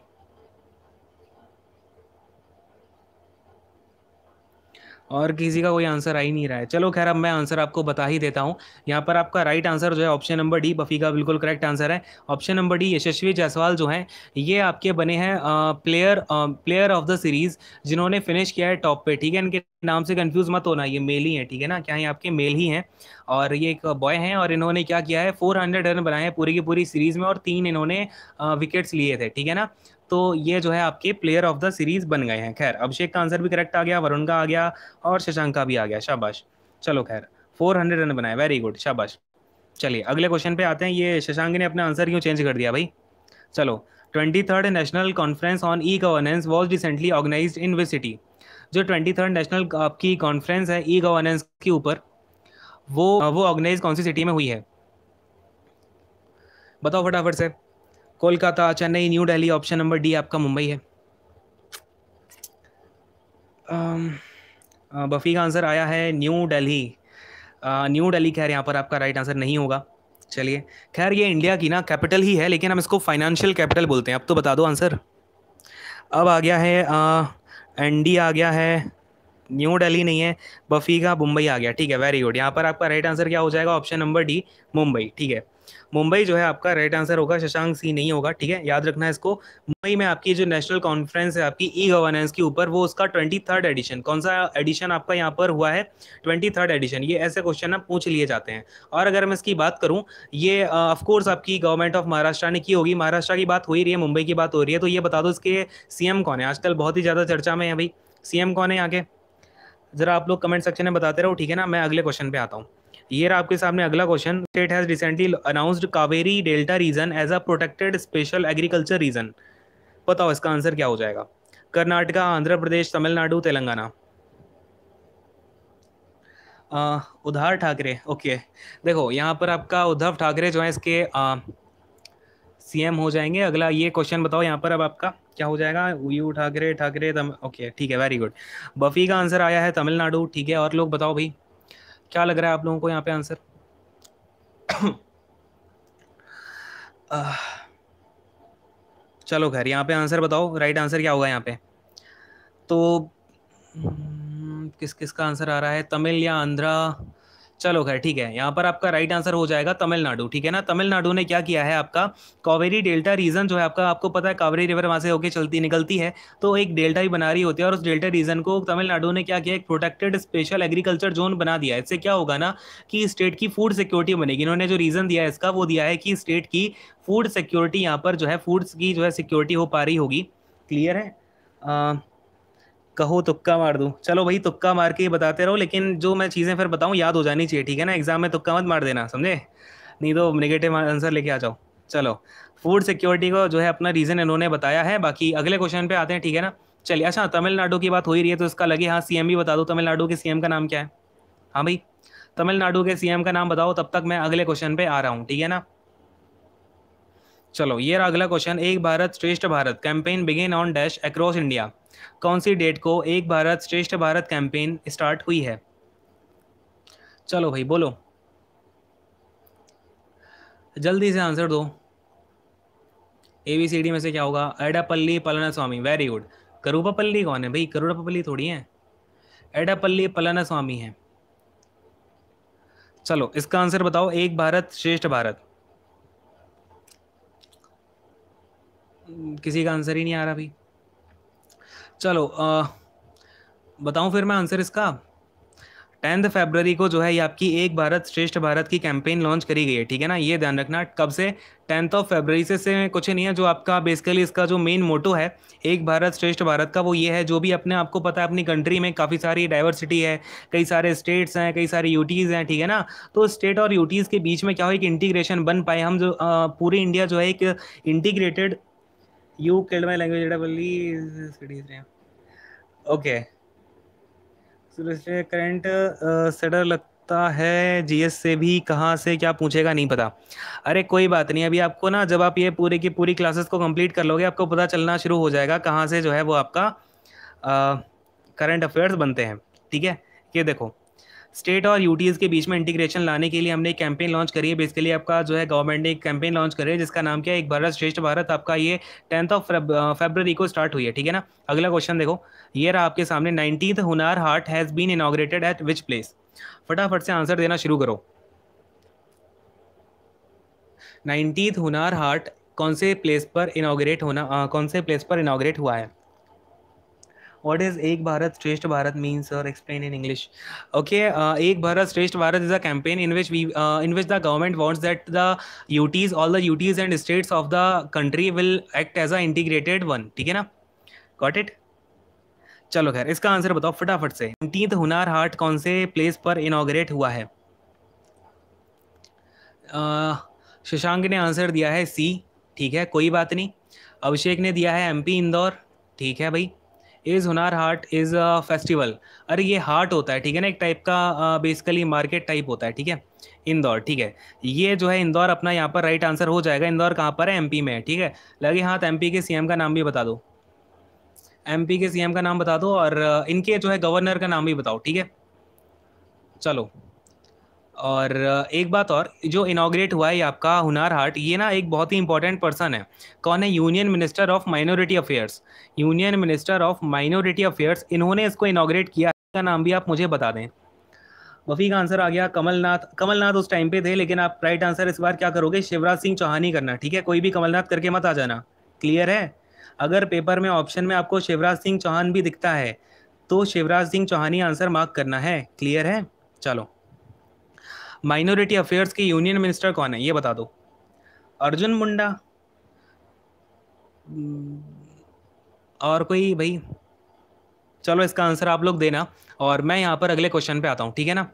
और किसी का कोई आंसर आ ही नहीं रहा है चलो खैर अब मैं आंसर आपको बता ही देता हूँ यहाँ पर आपका राइट आंसर जो है ऑप्शन नंबर डी बफी का बिल्कुल करेक्ट आंसर है option number D Yashasvi Jaiswal जो हैं ये आपके बने हैं player player of the series जिन्होंने फिनिश किया है टॉप पे ठीक है इनके नाम से कन्फ्यूज मत होना ये मेल ही है ठीक है ना क्या ये आपके मेल ही हैं और ये एक बॉय हैं और इन्होंने क्या किया है फोर हंड्रेड रन बनाए हैं पूरी की पूरी सीरीज में और तीन इन्होंने विकेट्स लिए थे ठीक है ना तो ये जो है आपके प्लेयर ऑफ द सीरीज बन गए हैं खैर अभिषेक का आंसर भी करेक्ट आ गया वरुण का आ गया और शशांक का भी आ गया शाबाश चलो खैर फोर हंड्रेड रन बनाए वेरी गुड शाबाश चलिए अगले क्वेश्चन पे आते हैं ये शशांक ने अपना आंसर क्यों चेंज कर दिया भाई चलो twenty third national conference on e governance was recently organise in which city जो ट्वेंटी थर्ड नेशनल आपकी कॉन्फ्रेंस है ई गवर्नेंस के ऊपर वो वो ऑर्गेनाइज कौन सी सिटी में हुई है बताओ फटाफट से Kolkata Chennai New Delhi option number D आपका मुंबई है बफ़ी का आंसर आया है न्यू दिल्ली न्यू दिल्ली खैर यहाँ पर आपका राइट आंसर नहीं होगा चलिए खैर ये इंडिया की ना कैपिटल ही है लेकिन हम इसको फाइनेंशियल कैपिटल बोलते हैं अब तो बता दो आंसर अब आ गया है एन डी आ गया है न्यू दिल्ली नहीं है बफी का मुंबई आ गया ठीक है वेरी गुड यहाँ पर आपका राइट आंसर क्या हो जाएगा ऑप्शन नंबर डी मुंबई ठीक है मुंबई जो है आपका राइट आंसर होगा शशांक सिंह नहीं होगा ठीक है याद रखना है इसको मुंबई में आपकी जो नेशनल कॉन्फ्रेंस है आपकी ई गवर्नेंस के ऊपर वो उसका ट्वेंटी थर्ड एडिशन कौन सा एडिशन आपका यहाँ पर हुआ है ट्वेंटी थर्ड एडिशन ये ऐसे क्वेश्चन ना पूछ लिए जाते हैं और अगर मैं इसकी बात करूँ ये ऑफकोर्स आपकी गवर्नमेंट ऑफ महाराष्ट्र ने की होगी महाराष्ट्र की बात हो ही रही है मुंबई की बात हो रही है तो ये बता दो इसके सीएम कौन है आजकल बहुत ही ज़्यादा चर्चा में है भाई सीएम कौन है यहाँ के ज़रा आप लोग कमेंट सेक्शन में बताते रहो ठीक है ना मैं अगले क्वेश्चन पे आता हूँ ये रहा आपके सामने अगला question state has recently announced Kaveri delta region as a protected special agriculture region बताओ इसका आंसर क्या हो जाएगा कर्नाटका आंध्र प्रदेश तमिलनाडु तेलंगाना उद्धव ठाकरे ओके देखो यहाँ पर आपका उद्धव ठाकरे जो है इसके सीएम हो जाएंगे अगला ये क्वेश्चन बताओ यहाँ पर अब आपका क्या हो जाएगा यू ठाकरे ठाकरे तम ओके ठीक है वेरी गुड बफी का आंसर आया है तमिलनाडु ठीक है और लोग बताओ भाई क्या लग रहा है आप लोगों को यहाँ पे आंसर चलो खैर यहाँ पे आंसर बताओ राइट आंसर क्या होगा यहाँ पे तो हम्म, किस किस का आंसर आ रहा है तमिल या आंध्रा चलो खैर ठीक है यहाँ पर आपका राइट आंसर हो जाएगा तमिलनाडु ठीक है ना तमिलनाडु ने क्या किया है आपका कावेरी डेल्टा रीजन जो है आपका आपको पता है कावेरी रिवर वहाँ से होके चलती निकलती है तो एक डेल्टा ही बना रही होती है और उस डेल्टा रीजन को तमिलनाडु ने क्या किया एक प्रोटेक्टेड स्पेशल एग्रीकल्चर जोन बना दिया है इससे क्या होगा ना कि स्टेट की फूड सिक्योरिटी बनेगी इन्होंने जो रीजन दिया है इसका वो दिया है कि स्टेट की फूड सिक्योरिटी यहाँ पर जो है फूड्स की जो है सिक्योरिटी हो पा रही होगी क्लियर है आ, कहो तुक्का मार दूँ चलो भाई तुक्का मार के ही बताते रहो लेकिन जो मैं चीज़ें फिर बताऊँ याद हो जानी चाहिए ठीक है ना एग्ज़ाम में तुक्का मत मार देना समझे नहीं तो निगेटिव आंसर लेके आ जाओ चलो फूड सिक्योरिटी को जो है अपना रीज़न इन्होंने बताया है बाकी अगले क्वेश्चन पे आते हैं ठीक है ना चलिए अच्छा तमिलनाडु की बात हो ही रही है तो इसका लगे हाँ सीएम भी बता दो तमिलनाडु के सीएम का नाम क्या है हाँ भाई तमिलनाडु के सीएम का नाम बताओ तब तक मैं अगले क्वेश्चन पे आ रहा हूँ ठीक है ना चलो ये रहा अगला question Ek Bharat Shreshtha Bharat campaign began on dash across India कौन सी डेट को एक भारत श्रेष्ठ भारत कैंपेन स्टार्ट हुई है चलो भाई बोलो जल्दी से आंसर दो ए बी सी डी में से क्या होगा Edappadi Palaniswami very good करूपापल्ली कौन है भाई करूपापल्ली थोड़ी है एडापल्ली पलाना स्वामी है चलो इसका आंसर बताओ एक भारत श्रेष्ठ भारत किसी का आंसर ही नहीं आ रहा भाई चलो बताऊं फिर मैं आंसर इसका टेंथ फेबररी को जो है ये आपकी एक भारत श्रेष्ठ भारत की कैंपेन लॉन्च करी गई है ठीक है ना ये ध्यान रखना कब से टेंथ ऑफ फेबररी से, से कुछ नहीं है जो आपका बेसिकली इसका जो मेन मोटो है एक भारत श्रेष्ठ भारत का वो ये है जो भी अपने आपको पता है अपनी कंट्री में काफ़ी सारी डाइवर्सिटी है कई सारे स्टेट्स हैं कई सारे यूटीज़ हैं ठीक है ना तो स्टेट और यूटीज़ के बीच में क्या हो एक इंटीग्रेशन बन पाए हम जो पूरे इंडिया जो है एक इंटीग्रेटेड യു കിൾഡ് മൈ ലാംഗ്വേജ് ഇവിടെ പള്ളി ओके करंट सेडर लगता है जीएस से भी कहाँ से क्या पूछेगा नहीं पता अरे कोई बात नहीं अभी आपको ना जब आप ये पूरे की पूरी क्लासेस को कंप्लीट कर लोगे आपको पता चलना शुरू हो जाएगा कहाँ से जो है वो आपका करंट uh, अफेयर्स बनते हैं ठीक है ये देखो स्टेट और यूटीज़ के बीच में इंटीग्रेशन लाने के लिए हमने एक कैंपेन लॉन्च करी है बेसिकली आपका जो है गवर्नमेंट ने एक कैंपेन लॉन्च करी है जिसका नाम क्या है एक भारत श्रेष्ठ भारत आपका ये टेंथ ऑफ फेब्रवरी को स्टार्ट हुई है ठीक है ना अगला क्वेश्चन देखो ये रहा आपके सामने nineteen Hunar Haat has been inaugurated at which place फटाफट से आंसर देना शुरू करो नाइनटीन हुनार हार्ट कौन से प्लेस पर इनाग्रेट होना आ, कौन से प्लेस पर इनाग्रेट हुआ है what is Ek Bharat Shresth Bharat means, sir? Explain in English. Okay, uh, Ek Bharat Shresth Bharat is a campaign in which we, uh, in which the government wants that the UTs, all the UTs and states of the country will act as a integrated one. ठीक है ना? Got it? चलो खैर इसका answer बताओ फटाफट से nineteen हुनार हाट कौन से प्लेस पर इनोग्रेट हुआ है शशांक ने आंसर दिया है सी ठीक है कोई बात नहीं अभिषेक ने दिया है एमपी इंदौर ठीक है भाई is Hunar Haat is a festival अरे ये हार्ट होता है ठीक है ना एक टाइप का बेसिकली मार्केट टाइप होता है ठीक है इंदौर ठीक है ये जो है इंदौर अपना यहाँ पर राइट आंसर हो जाएगा इंदौर कहाँ पर है एमपी में ठीक है लगे हाथ एमपी तो के सीएम का नाम भी बता दो एमपी के सीएम का नाम बता दो और इनके जो है गवर्नर का नाम भी बताओ ठीक है चलो और एक बात और जो इनाग्रेट हुआ है आपका हुनार हाट ये ना एक बहुत ही इंपॉर्टेंट पर्सन है कौन है union minister of minority affairs union minister of minority affairs इन्होंने इसको इनाग्रेट किया का नाम भी आप मुझे बता दें वफी का आंसर आ गया कमलनाथ कमलनाथ उस टाइम पे थे लेकिन आप राइट आंसर इस बार क्या करोगे शिवराज सिंह चौहान ही करना ठीक है कोई भी कमलनाथ करके मत आ जाना क्लियर है अगर पेपर में ऑप्शन में आपको शिवराज सिंह चौहान भी दिखता है तो शिवराज सिंह चौहान ही आंसर मार्क करना है क्लियर है चलो माइनॉरिटी अफेयर्स के यूनियन मिनिस्टर कौन है ये बता दो अर्जुन मुंडा हम्म, और कोई भाई चलो इसका आंसर आप लोग देना और मैं यहाँ पर अगले क्वेश्चन पे आता हूँ ठीक है ना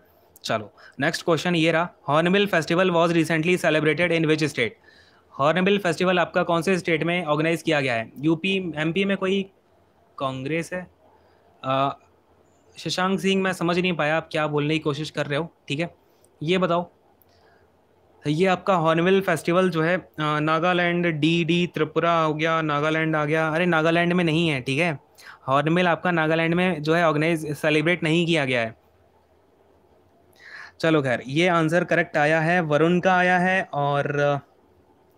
चलो नेक्स्ट क्वेश्चन ये रहा hornbill festival was recently celebrated in which state hornbill festival आपका कौन से स्टेट में ऑर्गेनाइज किया गया है यूपी एमपी में कोई कांग्रेस है शशांक सिंह मैं समझ नहीं पाया आप क्या बोलने की कोशिश कर रहे हो ठीक है ये बताओ ये आपका हॉर्नविल फेस्टिवल जो है नागालैंड डी डी त्रिपुरा हो गया नागालैंड आ गया अरे नागालैंड में नहीं है ठीक है हॉर्नविल आपका नागालैंड में जो है ऑर्गेनाइज सेलिब्रेट नहीं किया गया है चलो खैर ये आंसर करेक्ट आया है वरुण का आया है और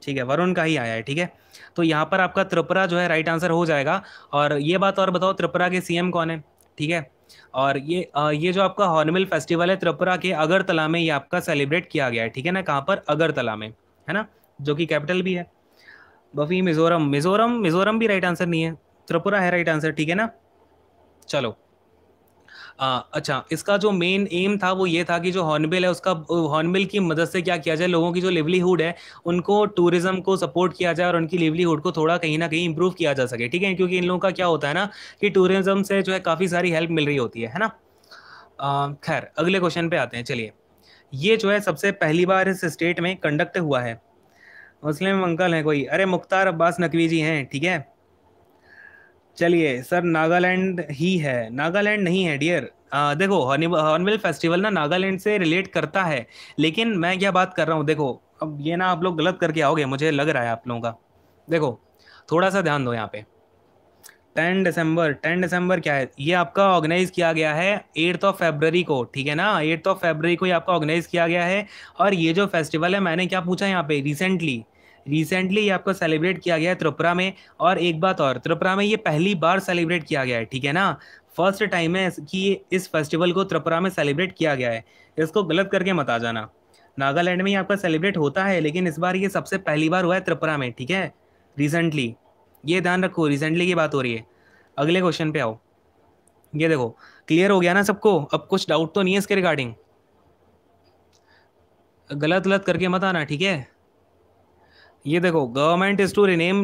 ठीक है वरुण का ही आया है ठीक है तो यहाँ पर आपका त्रिपुरा जो है राइट आंसर हो जाएगा और ये बात और बताओ त्रिपुरा के सीएम कौन है ठीक है और ये ये जो आपका हॉर्नबिल फेस्टिवल है त्रिपुरा के अगरतला में ये आपका सेलिब्रेट किया गया है ठीक है ना कहाँ पर अगरतला में है ना जो कि कैपिटल भी है बफी मिजोरम मिजोरम मिजोरम भी राइट आंसर नहीं है त्रिपुरा है राइट आंसर ठीक है ना चलो आ, अच्छा इसका जो मेन एम था वो ये था कि जो हॉर्नबिल है उसका हॉर्नबिल की मदद से क्या किया जाए लोगों की जो लेवलीहुड है उनको टूरिज्म को सपोर्ट किया जाए और उनकी लेवलीहुड को थोड़ा कहीं ना कहीं इंप्रूव किया जा सके ठीक है क्योंकि इन लोगों का क्या होता है ना कि टूरिज्म से जो है काफ़ी सारी हेल्प मिल रही होती है है ना खैर अगले क्वेश्चन पे आते हैं चलिए ये जो है सबसे पहली बार इस स्टेट में कंडक्ट हुआ है मुस्लिम अंकल हैं कोई अरे मुख्तार अब्बास नकवी जी हैं ठीक है चलिए सर नागालैंड ही है नागालैंड नहीं है डियर आ, देखो हॉर्नबिल फेस्टिवल ना नागालैंड से रिलेट करता है लेकिन मैं क्या बात कर रहा हूँ देखो अब ये ना आप लोग गलत करके आओगे मुझे लग रहा है आप लोगों का देखो थोड़ा सा ध्यान दो यहाँ पे टेन दिसंबर टेन दिसंबर क्या है ये आपका ऑर्गेनाइज किया गया है एट्थ ऑफ फेबररी को ठीक है ना एट्थ ऑफ फेबररी को ये आपका ऑर्गेनाइज किया गया है और ये जो फेस्टिवल है मैंने क्या पूछा यहाँ पे रिसेंटली रिसेंटली ये आपको सेलिब्रेट किया गया है त्रिपुरा में और एक बात और त्रिपुरा में ये पहली बार सेलिब्रेट किया गया है ठीक है ना फर्स्ट टाइम है कि इस फेस्टिवल को त्रिपुरा में सेलिब्रेट किया गया है इसको गलत करके मत आ जाना नागालैंड में ये आपका सेलिब्रेट होता है लेकिन इस बार ये सबसे पहली बार हुआ है त्रिपुरा में ठीक है रिसेंटली ये ध्यान रखो रिसेंटली की बात हो रही है अगले क्वेश्चन पे आओ ये देखो क्लियर हो गया ना सबको अब कुछ डाउट तो नहीं है इसके रिगार्डिंग गलत गलत करके मत आना ठीक है ये देखो government is to rename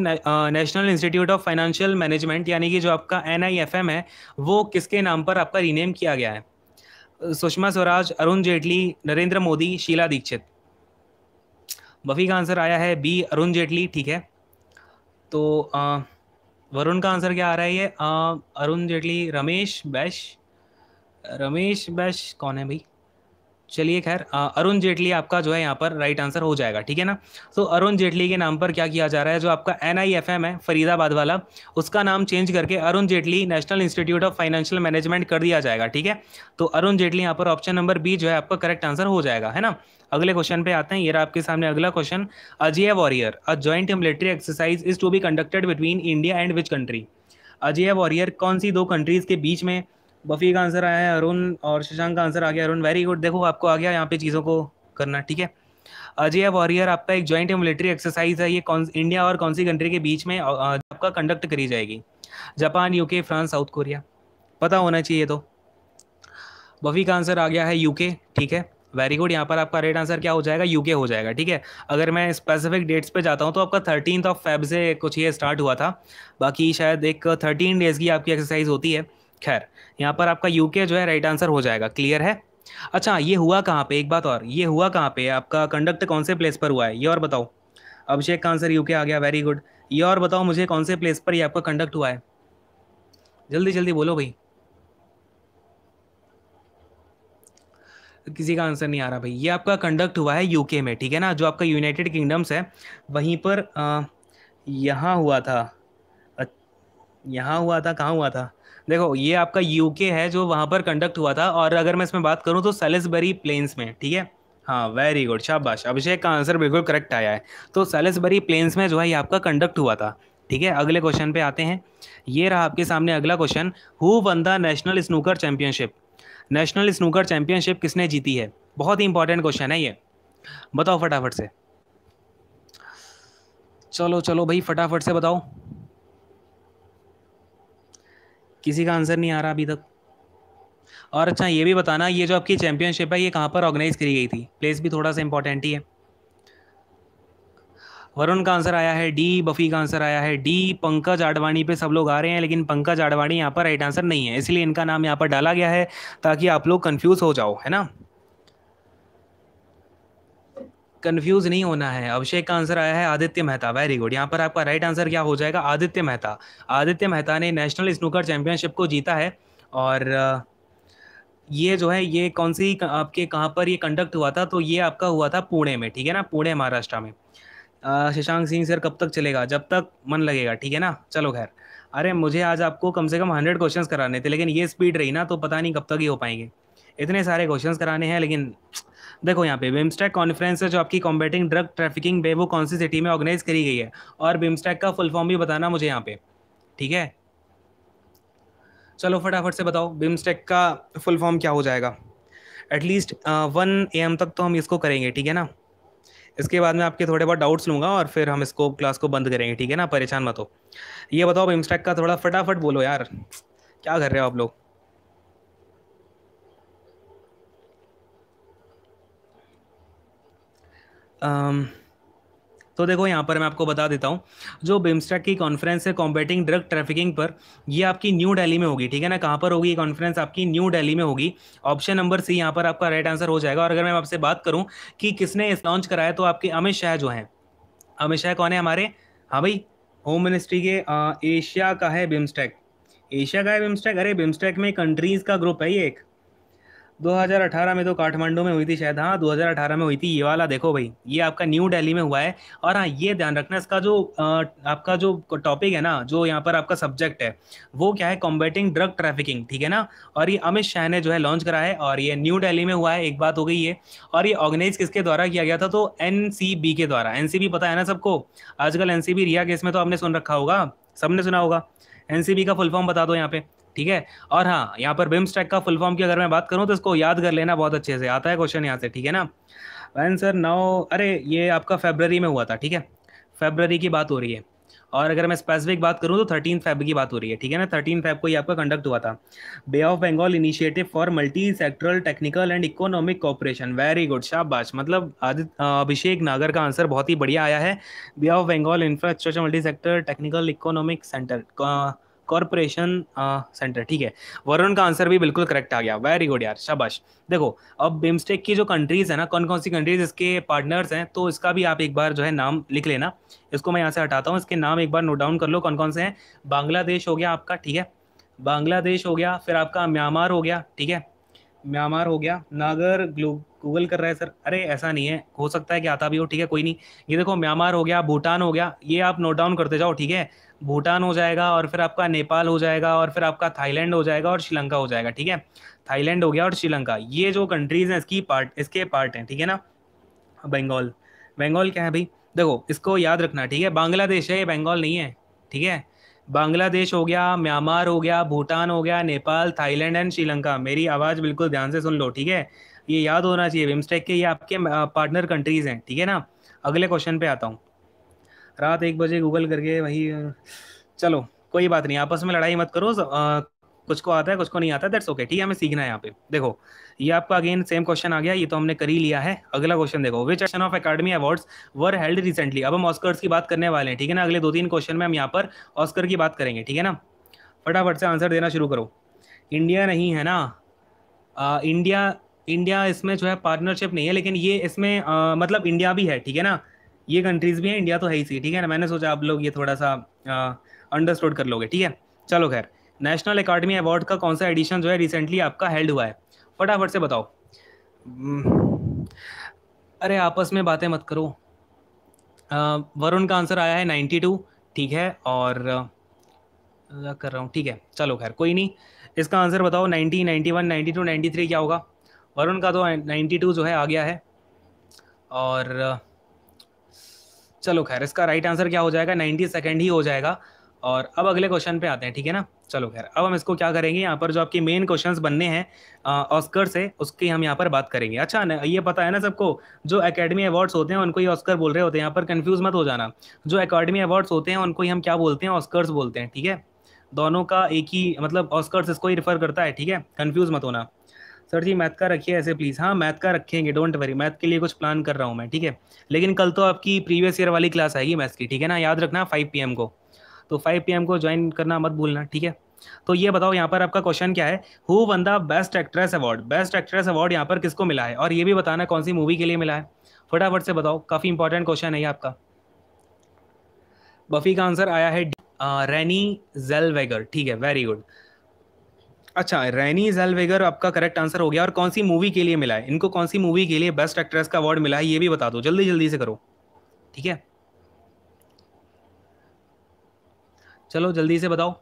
national institute of financial management यानी कि जो आपका एन है वो किसके नाम पर आपका रीनेम किया गया है सुषमा स्वराज अरुण जेटली नरेंद्र मोदी शीला दीक्षित बफी का आंसर आया है बी अरुण जेटली ठीक है तो वरुण का आंसर क्या आ रहा है ये अरुण जेटली रमेश बैश रमेश बैश कौन है भाई चलिए खैर अरुण जेटली आपका जो है यहाँ पर राइट आंसर हो जाएगा ठीक है ना तो अरुण जेटली के नाम पर क्या किया जा रहा है जो आपका एन है फरीदाबाद वाला उसका नाम चेंज करके Arun Jaitley national institute of financial management कर दिया जाएगा ठीक है तो अरुण जेटली यहाँ पर ऑप्शन नंबर बी जो है आपका करेक्ट आंसर हो जाएगा है ना अगले क्वेश्चन पे आते हैं ये रहा आपके सामने अगला question Ajeya warrior a joint military exercise is to be conducted between India and which country Ajeya warrior कौन सी दो कंट्रीज के बीच में बफ़ी का आंसर आया है अरुण और शशांक का आंसर आ गया अरुण वेरी गुड देखो आपको आ गया यहाँ पे चीज़ों को करना ठीक है अजय वॉरियर आपका एक जॉइंट मिलिट्री एक्सरसाइज है ये कौन इंडिया और कौन सी कंट्री के बीच में आपका कंडक्ट करी जाएगी Japan UK France south Korea पता होना चाहिए तो बफी का आंसर आ गया है यूके ठीक है वेरी गुड यहाँ पर आपका रेट आंसर क्या हो जाएगा यूके हो जाएगा ठीक है अगर मैं स्पेसिफिक डेट्स पे जाता हूँ तो आपका थर्टीन ऑफ फेब से कुछ ये स्टार्ट हुआ था बाकी शायद एक थर्टीन डेज़ की आपकी एक्सरसाइज होती है खैर यहाँ पर आपका यूके जो है राइट आंसर हो जाएगा क्लियर है अच्छा ये हुआ कहाँ पे एक बात और ये हुआ कहाँ पे आपका कंडक्ट कौन से प्लेस पर हुआ है ये और बताओ अभिषेक का आंसर यूके आ गया वेरी गुड ये और बताओ मुझे कौन से प्लेस पर ये आपका कंडक्ट हुआ है जल्दी जल्दी बोलो भाई किसी का आंसर नहीं आ रहा भाई ये आपका कंडक्ट हुआ है यूके में ठीक है ना जो आपका यूनाइटेड किंगडम्स है वहीं पर यहाँ हुआ था यहाँ हुआ था कहाँ हुआ था देखो ये आपका यूके है जो वहां पर कंडक्ट हुआ था और अगर मैं इसमें बात करूं तो सेलिसबरी प्लेन्स में ठीक है हाँ वेरी गुड शाबाश अभिषेक का आंसर बिल्कुल करेक्ट आया है तो सेलिसबरी प्लेन्स में जो है ये आपका कंडक्ट हुआ था ठीक है अगले क्वेश्चन पे आते हैं ये रहा आपके सामने अगला question who won the national snooker championship national snooker championship किसने जीती है बहुत ही इंपॉर्टेंट क्वेश्चन है ये बताओ फटाफट से चलो चलो भाई फटाफट से बताओ किसी का आंसर नहीं आ रहा अभी तक और अच्छा ये भी बताना ये जो आपकी चैंपियनशिप है ये कहाँ पर ऑर्गेनाइज करी गई थी प्लेस भी थोड़ा सा इंपॉर्टेंट ही है वरुण का आंसर आया है डी बफी का आंसर आया है डी पंकज आडवाणी पे सब लोग आ रहे हैं लेकिन पंकज आडवाणी यहाँ पर राइट आंसर नहीं है इसलिए इनका नाम यहाँ पर डाला गया है ताकि आप लोग कन्फ्यूज़ हो जाओ है ना कंफ्यूज नहीं होना है अभिषेक का आंसर आया है आदित्य मेहता वेरी गुड यहाँ पर आपका राइट आंसर क्या हो जाएगा आदित्य मेहता आदित्य मेहता ने नेशनल स्नूकर चैंपियनशिप को जीता है और ये जो है ये कौन सी आपके कहाँ पर ये कंडक्ट हुआ था तो ये आपका हुआ था पुणे में ठीक है ना पुणे महाराष्ट्र में शशांक सिंह सर कब तक चलेगा जब तक मन लगेगा ठीक है ना चलो खैर अरे मुझे आज आपको कम से कम हंड्रेड क्वेश्चन कराने थे लेकिन ये स्पीड रही ना तो पता नहीं कब तक ही हो पाएंगे इतने सारे क्वेश्चन कराने हैं लेकिन देखो यहाँ पे बिमस्टेक कॉन्फ्रेंस है जो आपकी कॉम्बेटिंग ड्रग ट्रैफिकिंग पे वो कौन सी सिटी में ऑर्गेनाइज करी गई है और बिमस्टेक का फुल फॉर्म भी बताना मुझे यहाँ पे ठीक है चलो फटाफट से बताओ बिमस्टेक का फुल फॉर्म क्या हो जाएगा एटलीस्ट वन ए तक तो हम इसको करेंगे ठीक है ना इसके बाद में आपके थोड़े बहुत डाउट्स लूँगा और फिर हम इसको क्लास को बंद करेंगे ठीक है ना परेशान मत हो ये बताओ बिमस्टेक का थोड़ा फटाफट बोलो यार क्या कर रहे हो आप लोग तो देखो यहाँ पर मैं आपको बता देता हूँ जो बिम्स्टेक की कॉन्फ्रेंस है कॉम्बेटिंग ड्रग ट्रैफिकिंग पर ये आपकी न्यू दिल्ली में होगी ठीक है ना कहाँ पर होगी ये कॉन्फ्रेंस आपकी न्यू दिल्ली में होगी ऑप्शन नंबर सी यहाँ पर आपका राइट आंसर हो जाएगा और अगर मैं आपसे बात करूँ कि किसने इस लॉन्च कराया तो आपके अमित शाह जो हैं अमित शाह कौन है हमारे हाँ भाई होम मिनिस्ट्री के एशिया का है बिम्स्टेक एशिया का है बिम्स्टेक अरे बिम्स्टेक में कंट्रीज़ का ग्रुप है ये एक 2018 में तो काठमांडू में हुई थी शायद हाँ 2018 में हुई थी ये वाला देखो भाई ये आपका न्यू दिल्ली में हुआ है और हाँ ये ध्यान रखना इसका जो आपका जो टॉपिक है ना जो यहाँ पर आपका सब्जेक्ट है वो क्या है कॉम्बेटिंग ड्रग ट्रैफिकिंग ठीक है ना और ये अमित शाह ने जो है लॉन्च करा है और ये न्यू डेली में हुआ है एक बात हो गई है और ये ऑर्गेनाइज किसके द्वारा किया गया था तो एन के द्वारा एन पता है ना सबको आजकल एन रिया केस में तो आपने सुन रखा होगा सबने सुना होगा एन का फुल फॉर्म बता दो यहाँ पे ठीक है और हाँ यहाँ पर बिम स्टैक का फुल फॉर्म की अगर मैं बात करूँ तो इसको याद कर लेना बहुत अच्छे से आता है क्वेश्चन यहाँ से ठीक है ना वैन सर नाउ अरे ये आपका फेबररी में हुआ था ठीक है फेबररी की बात हो रही है और अगर मैं स्पेसिफिक बात करूँ तो थर्टीन फेब की बात हो रही है ठीक है ना थर्टीन फेब को ये आपका कंडक्ट हुआ था bay of Bengal initiative for multi sectoral technical and economic cooperation very good शाबाश मतलब आदित्य अभिषेक नागर का आंसर बहुत ही बढ़िया आया है bay of Bengal infrastructure multi sector technical economic centre corporation centre uh, ठीक है वरुण का आंसर भी बिल्कुल करेक्ट आ गया वेरी गुड यार शाबाश देखो अब बिम्स्टेक की जो कंट्रीज़ है ना कौन कौन सी कंट्रीज इसके पार्टनर्स हैं तो इसका भी आप एक बार जो है नाम लिख लेना इसको मैं यहाँ से हटाता हूँ इसके नाम एक बार नोट डाउन कर लो कौन कौन से हैं बांग्लादेश हो गया आपका ठीक है बांग्लादेश हो गया फिर आपका म्यांमार हो गया ठीक है म्यांमार हो गया नागर गूगल कर रहा है सर अरे ऐसा नहीं है हो सकता है कि आता भी हो ठीक है कोई नहीं ये देखो म्यांमार हो गया भूटान हो गया ये आप नोट डाउन करते जाओ ठीक है भूटान हो जाएगा और फिर आपका नेपाल हो जाएगा और फिर आपका थाईलैंड हो जाएगा और श्रीलंका हो जाएगा ठीक है थाईलैंड हो गया और श्रीलंका ये जो कंट्रीज हैं इसकी पार्ट इसके पार्ट हैं ठीक है ना बंगाल बंगाल क्या है भाई देखो इसको याद रखना ठीक है बांग्लादेश है ये बंगाल नहीं है ठीक है बांग्लादेश हो गया म्यांमार हो गया भूटान हो गया नेपाल थाईलैंड एंड श्रीलंका मेरी आवाज़ बिल्कुल ध्यान से सुन लो ठीक है ये याद होना चाहिए बिम्स्टेक के ये आपके पार्टनर कंट्रीज़ हैं ठीक है ना अगले क्वेश्चन पे आता हूँ रात एक बजे गूगल करके वही चलो कोई बात नहीं आपस में लड़ाई मत करो आ, कुछ को आता है कुछ को नहीं आता दैट्स ओके ठीक है हमें सीखना है यहाँ पे देखो ये आपका अगेन सेम क्वेश्चन आ गया ये तो हमने कर ही लिया है अगला क्वेश्चन देखो which edition of academy awards were held recently अब हम ऑस्कर्स की बात करने वाले हैं ठीक है ना अगले दो तीन क्वेश्चन में हम यहाँ पर ऑस्कर की बात करेंगे ठीक है ना फटाफट से आंसर देना शुरू करो इंडिया नहीं है ना आ, इंडिया इंडिया इसमें जो है पार्टनरशिप नहीं है लेकिन ये इसमें आ, मतलब इंडिया भी है ठीक है ना ये कंट्रीज भी हैं इंडिया तो है ही सी ठीक है ना मैंने सोचा आप लोग ये थोड़ा सा अंडरस्टूड कर लोगे ठीक है चलो खैर नेशनल अकाडमी अवार्ड का कौन सा एडिशन जो है रिसेंटली आपका हेल्ड हुआ है फटाफट से बताओ हम्म, अरे आपस में बातें मत करो वरुण का आंसर आया है नाइन्टी टू ठीक है और कर रहा हूँ ठीक है चलो खैर कोई नहीं इसका आंसर बताओ ninety ninety one ninety two ninety three क्या होगा वरुण का तो नाइन्टी टू जो है आ गया है और चलो खैर इसका राइट आंसर क्या हो जाएगा नाइन्टी सेकेंड ही हो जाएगा और अब अगले क्वेश्चन पे आते हैं ठीक है ना चलो खैर अब हम इसको क्या करेंगे यहाँ पर जो आपके मेन क्वेश्चन बनने हैं ऑस्कर से उसकी हम यहाँ पर बात करेंगे अच्छा न, ये पता है ना सबको जो एकेडमी अवार्ड्स होते हैं उनको ही ऑस्कर बोल रहे होते हैं यहाँ पर कंफ्यूज मत हो जाना जो अकेडमी अवार्ड्स होते हैं उनको ही हम क्या बोलते हैं ऑस्कर्स बोलते हैं ठीक है दोनों का एक ही मतलब ऑस्कर्स इसको ही रिफर करता है ठीक है कन्फ्यूज मत होना सर जी मैथ का रखिए ऐसे प्लीज़ हाँ मैथ का रखेंगे डोंट वरी मैथ के लिए कुछ प्लान कर रहा हूँ मैं ठीक है लेकिन कल तो आपकी प्रीवियस ईयर वाली क्लास आएगी मैथ्स की ठीक है ना याद रखना फाइव पी को तो फाइव पी को ज्वाइन करना मत भूलना ठीक है तो ये बताओ यहाँ पर आपका क्वेश्चन क्या है who won the best actress award best actress award यहाँ पर किसको मिला है और ये भी बताना कौन सी मूवी के लिए मिला है फटाफट से बताओ काफ़ी इंपॉर्टेंट क्वेश्चन है ये आपका बफी का आंसर आया है रैनी जेलवेगर ठीक है वेरी गुड अच्छा रैनी जेलवेगर आपका करेक्ट आंसर हो गया और कौन सी मूवी के लिए मिला है इनको कौन सी मूवी के लिए बेस्ट एक्ट्रेस का अवार्ड मिला है ये भी बता दो जल्दी जल्दी से करो ठीक है चलो जल्दी से बताओ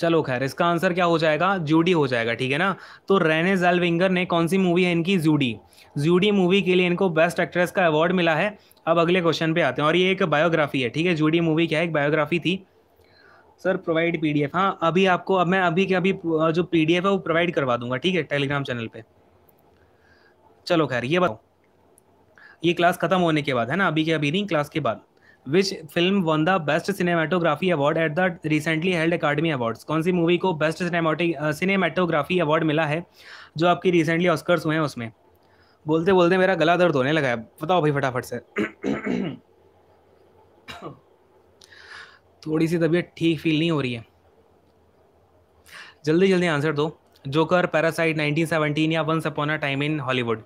चलो खैर इसका आंसर क्या हो जाएगा जूडी हो जाएगा ठीक है ना तो रैने जेलविंगर ने कौन सी मूवी है इनकी जूडी जूडी मूवी के लिए इनको बेस्ट एक्ट्रेस का अवार्ड मिला है अब अगले क्वेश्चन पे आते हैं और ये एक बायोग्राफी है ठीक है जूडी मूवी क्या है एक बायोग्राफी थी सर प्रोवाइड पीडीएफ हाँ अभी आपको अब मैं अभी के अभी जो पीडीएफ है वो प्रोवाइड करवा दूंगा ठीक है टेलीग्राम चैनल पे चलो खैर ये बताओ ये क्लास खत्म होने के बाद है ना अभी के अभी नहीं क्लास के बाद which film won the best cinematography award at the recently held academy awards कौन सी मूवी को बेस्ट सिनेमाटोग्राफी अवार्ड मिला है जो आपकी रिसेंटली ऑस्कर्स हुए हैं उसमें बोलते बोलते मेरा गला दर्द होने लगा है बताओ भाई फटाफट से थोड़ी सी तबीयत ठीक फील नहीं हो रही है जल्दी जल्दी आंसर दो जोकर पैरासाइट 1917 या once upon a time in Hollywood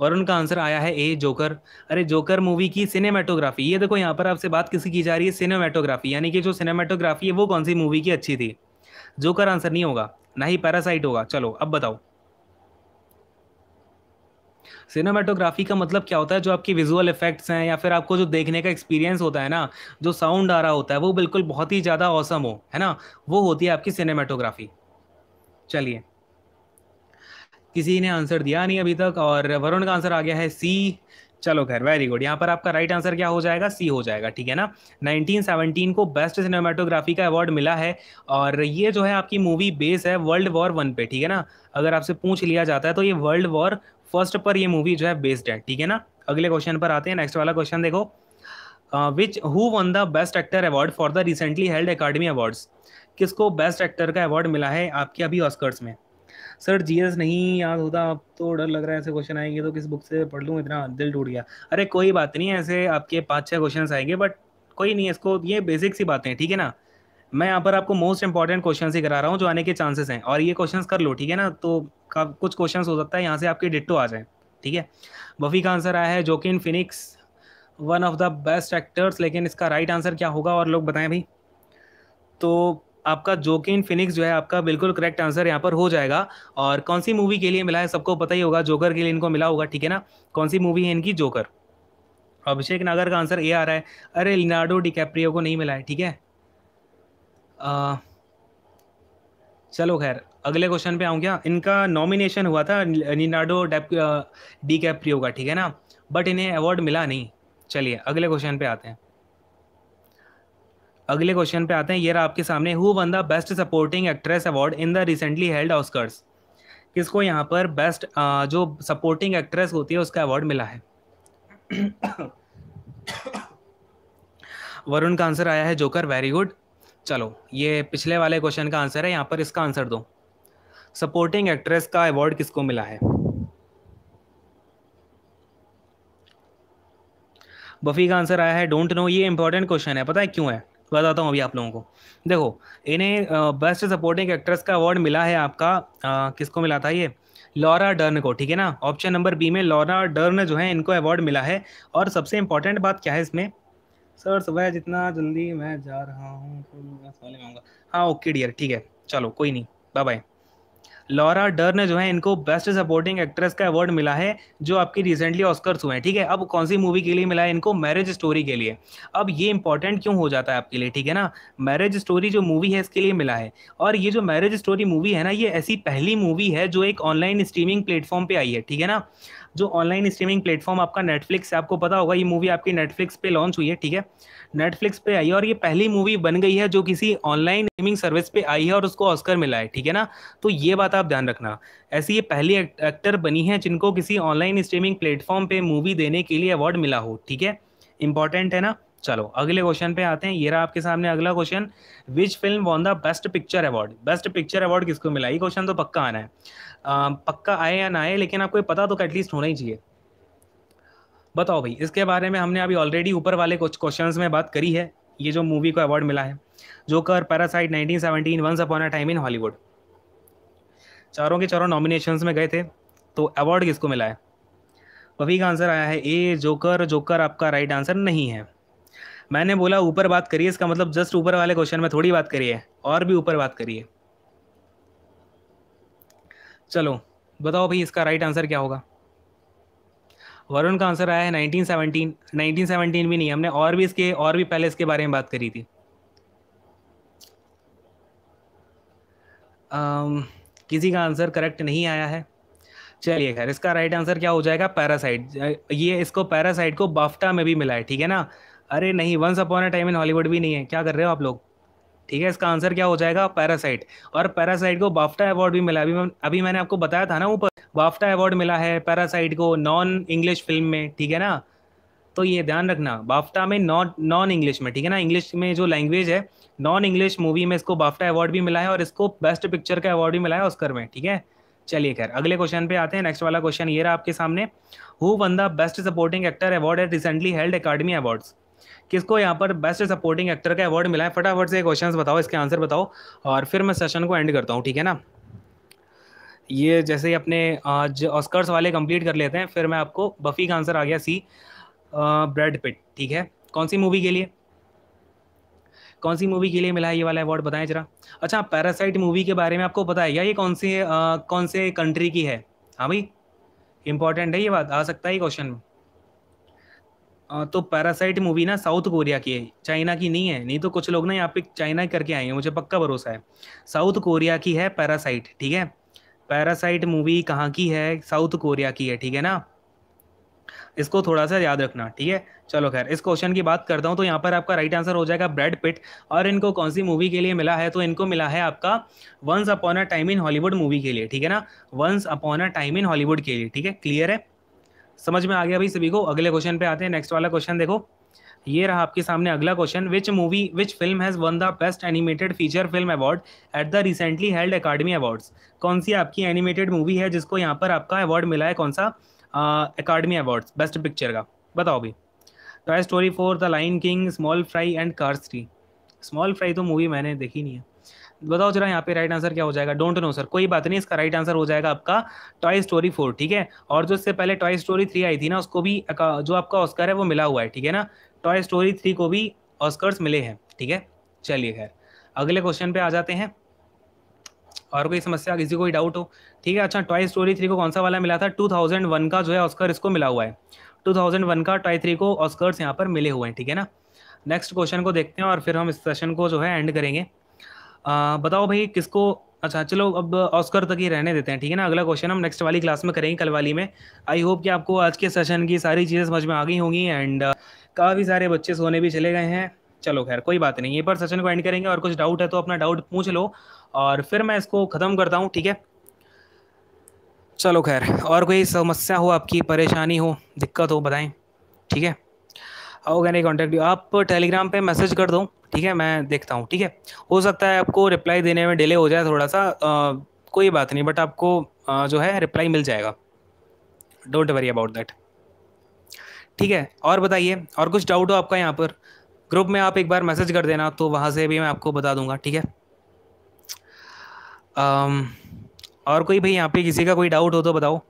और उनका आंसर आया है ए जोकर अरे जोकर मूवी की सिनेमेटोग्राफी ये देखो यहाँ पर आपसे बात किसी की जा रही है सिनेमेटोग्राफी यानी कि जो सिनेमेटोग्राफी है वो कौन सी मूवी की अच्छी थी जोकर आंसर नहीं होगा ना ही पैरासाइट होगा चलो अब बताओ सिनेमाटोग्राफी का मतलब क्या होता है जो आपकी विजुअल इफेक्ट्स हैं या फिर आपको जो देखने का एक्सपीरियंस होता है ना जो साउंड आ रहा होता है वो बिल्कुल बहुत ही ज़्यादा औसम हो है ना वो होती है आपकी सिनेमाटोग्राफी चलिए किसी ने आंसर दिया नहीं अभी तक और वरुण का आंसर आ गया है सी चलो खैर वेरी गुड यहाँ पर आपका राइट right आंसर क्या हो जाएगा सी हो जाएगा ठीक है ना 1917 को बेस्ट सिनेमाटोग्राफी का अवार्ड मिला है और ये जो है आपकी मूवी बेस है वर्ल्ड वॉर वन पे ठीक है ना अगर आपसे पूछ लिया जाता है तो ये वर्ल्ड वॉर फर्स्ट पर ये मूवी जो है बेस्ड है ठीक है ना अगले क्वेश्चन पर आते हैं नेक्स्ट वाला क्वेश्चन देखो which who won the best actor award for the recently held academy awards किसको बेस्ट एक्टर का अवार्ड मिला है आपके अभी ऑस्कर्स में सर जी नहीं याद होता अब तो डर लग रहा है ऐसे क्वेश्चन आएंगे तो किस बुक से पढ़ लूँ इतना दिल टूट गया अरे कोई बात नहीं ऐसे आपके पाँच छः क्वेश्चन आएंगे बट कोई नहीं इसको ये बेसिक सी बातें ठीक है ना मैं यहाँ पर आपको मोस्ट इंपॉर्टेंट क्वेश्चन ही करा रहा हूँ जो आने के चांसेस हैं और ये क्वेश्चन कर लो ठीक है ना तो का कुछ क्वेश्चन हो सकता है यहाँ से आपके डिट्टो आ जाए ठीक है बफी का आंसर आया है Joaquin Phoenix one of the best actors लेकिन इसका राइट right आंसर क्या होगा और लोग बताएं भाई तो आपका जोकिन फिनिक्स जो है आपका बिल्कुल करेक्ट आंसर यहाँ पर हो जाएगा और कौन सी मूवी के लिए मिला है सबको पता ही होगा जोकर के लिए इनको मिला होगा ठीक है ना कौन सी मूवी है इनकी जोकर अभिषेक नागर का आंसर ए आ रहा है अरे लिनार्डो डिकैप्रियो को नहीं मिला है ठीक है आ, चलो खैर अगले क्वेश्चन पे आऊँ क्या इनका नॉमिनेशन हुआ था निनाडो डी कैप्रियो का ठीक है ना बट इन्हें अवार्ड मिला नहीं चलिए अगले क्वेश्चन पे आते हैं अगले क्वेश्चन पे आते हैं ये रहा आपके सामने who won the best supporting actress award in the recently held Oscars किसको यहाँ पर बेस्ट जो सपोर्टिंग एक्ट्रेस होती है उसका अवार्ड मिला है वरुण का आंसर आया है जोकर वेरी गुड चलो ये पिछले वाले क्वेश्चन का आंसर है यहाँ पर इसका आंसर दो सपोर्टिंग एक्ट्रेस का अवार्ड किसको मिला है बफी का आंसर आया है डोंट नो ये इंपॉर्टेंट क्वेश्चन है पता है क्यों है बताता हूँ अभी आप लोगों को देखो इन्हें बेस्ट सपोर्टिंग एक्ट्रेस का अवार्ड मिला है आपका आ, किसको मिला था ये लॉरा डर्न को ठीक है ना ऑप्शन नंबर बी में लॉरा डर्न जो है इनको अवार्ड मिला है और सबसे इंपॉर्टेंट बात क्या है इसमें सर सुबह जितना जल्दी मैं जा रहा हूँ हाँ ओके डियर ठीक है चलो कोई नहीं बाय बाय लॉरा डर ने जो है इनको बेस्ट सपोर्टिंग एक्ट्रेस का अवार्ड मिला है जो आपकी रिसेंटली ऑस्कर्स हुए हैं ठीक है अब कौन सी मूवी के लिए मिला है इनको मैरिज स्टोरी के लिए अब ये इंपॉर्टेंट क्यों हो जाता है आपके लिए ठीक है ना मैरिज स्टोरी जो मूवी है इसके लिए मिला है और ये जो मैरिज स्टोरी मूवी है ना ये ऐसी पहली मूवी है जो एक ऑनलाइन स्ट्रीमिंग प्लेटफॉर्म पर आई है ठीक है ना जो ऑनलाइन स्ट्रीमिंग प्लेटफॉर्म आपका नेटफ्लिक्स है आपको पता होगा ये मूवी आपकी नेटफ्लिक्स पे लॉन्च हुई है ठीक है नेटफ्लिक्स पे आई है और ये पहली मूवी बन गई है जो किसी ऑनलाइन स्ट्रीमिंग सर्विस पे आई है और उसको ऑस्कर मिला है ठीक है ना तो ये बात आप ध्यान रखना ऐसी ये पहली एक्टर बनी है जिनको किसी ऑनलाइन स्ट्रीमिंग प्लेटफॉर्म पे मूवी देने के लिए अवार्ड मिला हो ठीक है इंपॉर्टेंट है ना चलो अगले क्वेश्चन पे आते हैं ये रहा आपके सामने अगला question which film won the best picture award best picture award किसको मिला ये क्वेश्चन तो पक्का आना है पक्का आए या ना आए लेकिन आपको पता तो एटलीस्ट होना ही चाहिए बताओ भाई इसके बारे में हमने अभी ऑलरेडी ऊपर वाले कुछ क्वेश्चन में बात करी है ये जो मूवी को अवार्ड मिला है Joker Parasite 1917 once upon a time in Hollywood चारों के चारों नॉमिनेशंस में गए थे तो अवार्ड किसको मिला है वही का आंसर आया है ए जोकर जोकर आपका राइट आंसर नहीं है मैंने बोला ऊपर बात करिए इसका मतलब जस्ट ऊपर वाले क्वेश्चन में थोड़ी बात करिए और भी ऊपर बात करिए चलो बताओ भाई इसका राइट आंसर क्या होगा वरुण का आंसर आया है 1917 1917 भी नहीं हमने और भी इसके और भी पहले इसके बारे में बात करी थी um, किसी का आंसर करेक्ट नहीं आया है चलिए खैर इसका राइट आंसर क्या हो जाएगा पैरासाइट ये इसको पैरासाइट को बाफ्टा में भी मिला है ठीक है ना अरे नहीं once upon a time in Hollywood भी नहीं है क्या कर रहे हो आप लोग ठीक है इसका आंसर क्या हो जाएगा पैरासाइट और पैरासाइट को बाफ्टा अवार्ड भी मिला अभी मैं अभी मैंने आपको बताया था ना ऊपर बाफ्टा अवार्ड मिला है पैरासाइट को नॉन इंग्लिश फिल्म में ठीक है ना तो ये ध्यान रखना बाफ्टा में नॉट नॉन इंग्लिश में ठीक है ना इंग्लिश में जो लैंग्वेज है नॉन इंग्लिश मूवी में इसको बाफ्टा अवार्ड भी मिला है और इसको बेस्ट पिक्चर का अवार्ड भी मिला है ऑस्कर में ठीक है चलिए खैर अगले क्वेश्चन पे आते हैं नेक्स्ट वाला क्वेश्चन ये रहा आपके सामने who won the best supporting actor award at recently held academy Awards किसको यहाँ पर बेस्ट सपोर्टिंग एक्टर का अवार्ड मिला है फटाफट से क्वेश्चन बताओ इसके आंसर बताओ और फिर मैं सेशन को एंड करता हूँ ठीक है ना ये जैसे ही अपने ऑस्कर्स वाले कंप्लीट कर लेते हैं फिर मैं आपको बफ़ी का आंसर आ गया सी ब्रेड पिट ठीक है कौन सी मूवी के लिए कौन सी मूवी के लिए मिला है ये वाला अवार्ड बताएं जरा अच्छा पैरासाइट मूवी के बारे में आपको पता है क्या ये कौन सी आ, कौन से कंट्री की है हाँ भाई इंपॉर्टेंट है ये बात आ सकता है क्वेश्चन में तो पैरासाइट मूवी ना साउथ कोरिया की है चाइना की नहीं है नहीं तो कुछ लोग ना यहाँ पे चाइना करके आएंगे मुझे पक्का भरोसा है साउथ कोरिया की है पैरासाइट ठीक है पैरासाइट मूवी कहाँ की है साउथ कोरिया की है ठीक है ना इसको थोड़ा सा याद रखना ठीक है चलो खैर इस क्वेश्चन की बात करता हूँ तो यहाँ पर आपका राइट आंसर हो जाएगा ब्रेड पिट और इनको कौन सी मूवी के लिए मिला है तो इनको मिला है आपका once upon a time in Hollywood movie के लिए ठीक है ना once upon a time in Hollywood के लिए ठीक है क्लियर है समझ में आ गया भाई सभी को अगले क्वेश्चन पे आते हैं नेक्स्ट वाला क्वेश्चन देखो ये रहा आपके सामने अगला question which movie which film has won the best animated feature film award at the recently held academy awards कौन सी आपकी एनिमेटेड मूवी है जिसको यहाँ पर आपका अवार्ड मिला है कौन सा अकाडमी अवार्ड्स बेस्ट पिक्चर का बताओ भी Toy Story four the Lion King Small Fry and Cars three Small Fry तो मूवी तो मैंने देखी नहीं है बताओ जरा यहाँ पे राइट आंसर क्या हो जाएगा डोंट नो सर कोई बात नहीं इसका राइट आंसर हो जाएगा आपका टॉय स्टोरी फोर ठीक है और जो इससे पहले टॉय स्टोरी थ्री आई थी ना उसको भी जो आपका ऑस्कर है वो मिला हुआ है ठीक है ना टॉय स्टोरी थ्री को भी ऑस्कर्स मिले हैं ठीक है चलिए खैर अगले क्वेश्चन पे आ जाते हैं और कोई समस्या किसी कोई डाउट हो ठीक है अच्छा टॉय स्टोरी थ्री को कौन सा वाला मिला था टू का जो है ऑस्कर इसको मिला हुआ है टू का टॉय थ्री को ऑस्कर्स यहाँ पर मिले हुए हैं ठीक है ना नेक्स्ट क्वेश्चन को देखते हैं और फिर हम इस सेशन को जो है एंड करेंगे आ, बताओ भाई किसको अच्छा चलो अब ऑस्कर तक ही रहने देते हैं ठीक है ना अगला क्वेश्चन हम नेक्स्ट वाली क्लास में करेंगे कल वाली में आई होप कि आपको आज के सेशन की सारी चीज़ें समझ में आ गई होंगी एंड uh, काफ़ी सारे बच्चे सोने भी चले गए हैं चलो खैर कोई बात नहीं ये पर सेशन को एंड करेंगे और कुछ डाउट है तो अपना डाउट पूछ लो और फिर मैं इसको ख़त्म करता हूँ ठीक है चलो खैर और कोई समस्या हो आपकी परेशानी हो दिक्कत हो बताएं ठीक है आओ कैन कॉन्टैक्ट आप टेलीग्राम पे मैसेज कर दो ठीक है मैं देखता हूँ ठीक है हो सकता है आपको रिप्लाई देने में डिले हो जाए थोड़ा सा आ, कोई बात नहीं बट आपको आ, जो है रिप्लाई मिल जाएगा डोंट वरी अबाउट दैट ठीक है और बताइए और कुछ डाउट हो आपका यहाँ पर ग्रुप में आप एक बार मैसेज कर देना तो वहाँ से भी मैं आपको बता दूंगा ठीक है आम, और कोई भाई यहाँ पे किसी का कोई डाउट हो तो बताओ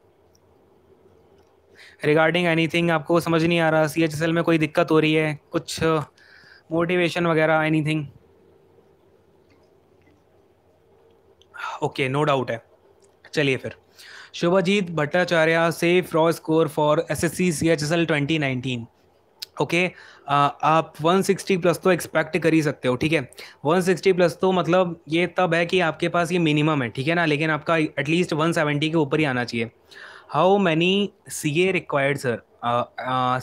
रिगार्डिंग एनीथिंग आपको समझ नहीं आ रहा सी एच एस एल में कोई दिक्कत हो रही है कुछ मोटिवेशन वगैरह एनीथिंग ओके नो डाउट है चलिए फिर शुभजीत भट्टाचार्य से फ्रॉ score for S S C C H S L twenty nineteen okay आप 160 प्लस तो एक्सपेक्ट कर ही सकते हो ठीक है 160 प्लस तो मतलब ये तब है कि आपके पास ये मिनिमम है ठीक है ना लेकिन आपका एटलीस्ट 170 के ऊपर ही आना चाहिए how many C A required sir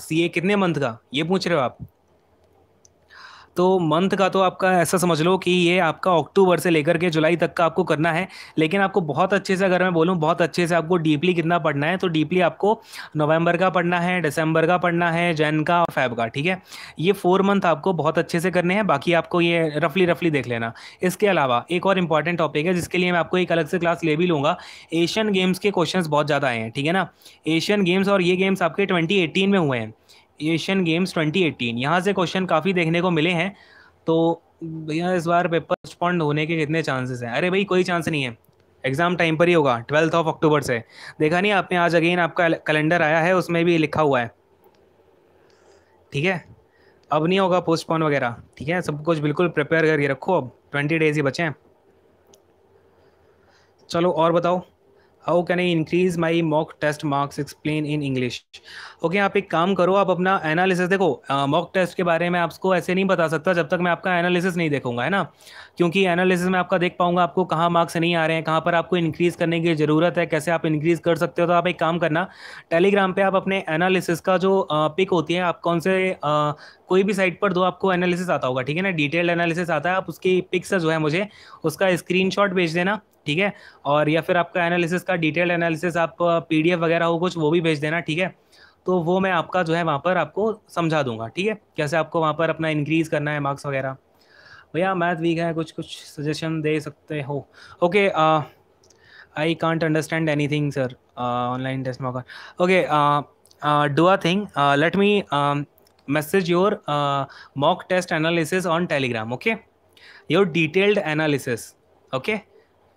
C A कितने मंथ का ये पूछ रहे हो आप तो मंथ का तो आपका ऐसा समझ लो कि ये आपका अक्टूबर से लेकर के जुलाई तक का आपको करना है लेकिन आपको बहुत अच्छे से अगर मैं बोलूँ बहुत अच्छे से आपको डीपली कितना पढ़ना है तो डीपली आपको नवंबर का पढ़ना है दिसंबर का पढ़ना है जैन का और फैब का ठीक है ये फोर मंथ आपको बहुत अच्छे से करने हैं बाकी आपको ये रफली रफली देख लेना इसके अलावा एक और इंपॉर्टेंट टॉपिक है जिसके लिए मैं आपको एक अलग से क्लास ले भी लूँगा एशियन गेम्स के क्वेश्चन बहुत ज़्यादा आए हैं ठीक है ना एशियन गेम्स और ये गेम्स आपके ट्वेंटी में हुए हैं एशियन गेम्स 2018 यहाँ से क्वेश्चन काफ़ी देखने को मिले हैं तो भैया इस बार पेपर पोस्टपोन्ड होने के कितने चांसेस हैं अरे भाई कोई चांस नहीं है एग्ज़ाम टाइम पर ही होगा ट्वेल्थ ऑफ अक्टूबर से देखा नहीं आपने आज अगेन आपका कैलेंडर आया है उसमें भी लिखा हुआ है ठीक है अब नहीं होगा पोस्टपोन वगैरह ठीक है सब कुछ बिल्कुल प्रिपेयर करके रखो अब ट्वेंटी डेज ही बचे हैं चलो और बताओ how can I increase my mock test marks explain in English okay आप एक काम करो आप अपना एनालिसिस देखो मॉक uh, टेस्ट के बारे में आपको ऐसे नहीं बता सकता जब तक मैं आपका एनालिसिस नहीं देखूंगा है ना क्योंकि एनालिसिस में आपका देख पाऊंगा आपको कहाँ मार्क्स नहीं आ रहे हैं कहाँ पर आपको इंक्रीज़ करने की ज़रूरत है कैसे आप इंक्रीज़ कर सकते हो तो आप एक काम करना टेलीग्राम पर आप अपने एनालिसिस का जो पिक uh, होती है आप कौन से uh, कोई भी साइट पर दो आपको एनालिसिस आता होगा ठीक है ना डिटेल्ड एनालिसिस आता है आप उसकी पिक्स जो है मुझे उसका स्क्रीन भेज देना ठीक है और या फिर आपका एनालिसिस का डिटेल्ड एनालिसिस आप पीडीएफ वगैरह हो कुछ वो भी भेज देना ठीक है तो वो मैं आपका जो है वहाँ पर आपको समझा दूंगा ठीक है कैसे आपको वहाँ पर अपना इंक्रीज़ करना है मार्क्स वगैरह भैया मैथ वीक है कुछ कुछ सजेशन दे सकते हो okay I can't understand anything sir online test mocker okay do a thing let me message your mock test analysis on Telegram okay your detailed analysis okay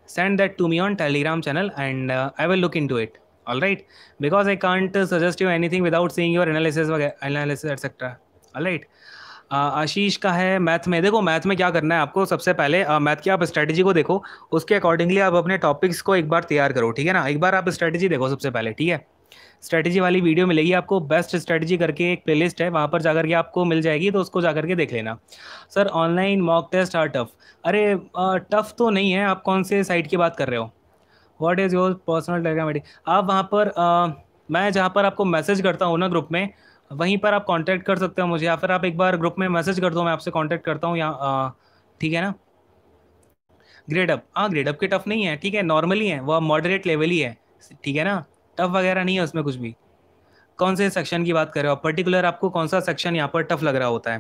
send that to me on telegram channel and uh, i will look into it all right because i can't uh, suggest you anything without seeing your analysis analysis etc all right Ashish का है math में देखो math में क्या करना है आपको सबसे पहले मैथ की आप स्ट्रैटेजी को देखो उसके अकॉर्डिंगली आप अपने टॉपिक्स को एक बार तैयार करो ठीक है ना एक बार आप स्ट्रैटेजी देखो सबसे पहले ठीक है स्ट्रेटजी वाली वीडियो मिलेगी आपको बेस्ट स्ट्रेटजी करके एक प्लेलिस्ट है वहाँ पर जाकर के आपको मिल जाएगी तो उसको जाकर के देख लेना sir online mock test are tough अरे टफ तो नहीं है आप कौन से साइट की बात कर रहे हो what is your personal Telegram I आप वहाँ पर आ, मैं जहाँ पर आपको मैसेज करता हूँ ना ग्रुप में वहीं पर आप कॉन्टैक्ट कर सकते हो मुझे या फिर आप एक बार ग्रुप में मैसेज कर दो मैं आपसे कॉन्टैक्ट करता हूँ यहाँ ठीक है ना ग्रेड अप हाँ ग्रेड अप के टफ नहीं है ठीक है नॉर्मली है वह मॉडरेट लेवल ही है ठीक है ना टफ वगैरह नहीं है उसमें कुछ भी कौन से सेक्शन की बात कर रहे हो पर्टिकुलर आपको कौन सा सेक्शन यहाँ पर टफ लग रहा होता है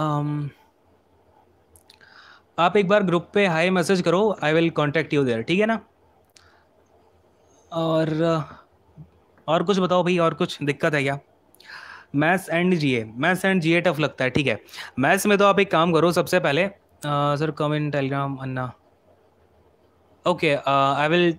um, आप एक बार ग्रुप पे हाई मैसेज करो I will contact you there ठीक है ना और और कुछ बताओ भाई और कुछ दिक्कत है क्या maths and GA maths and GA tough लगता है ठीक है मैथ्स में तो आप एक काम करो सबसे पहले सर कमेंट टेलीग्राम अन्ना okay I will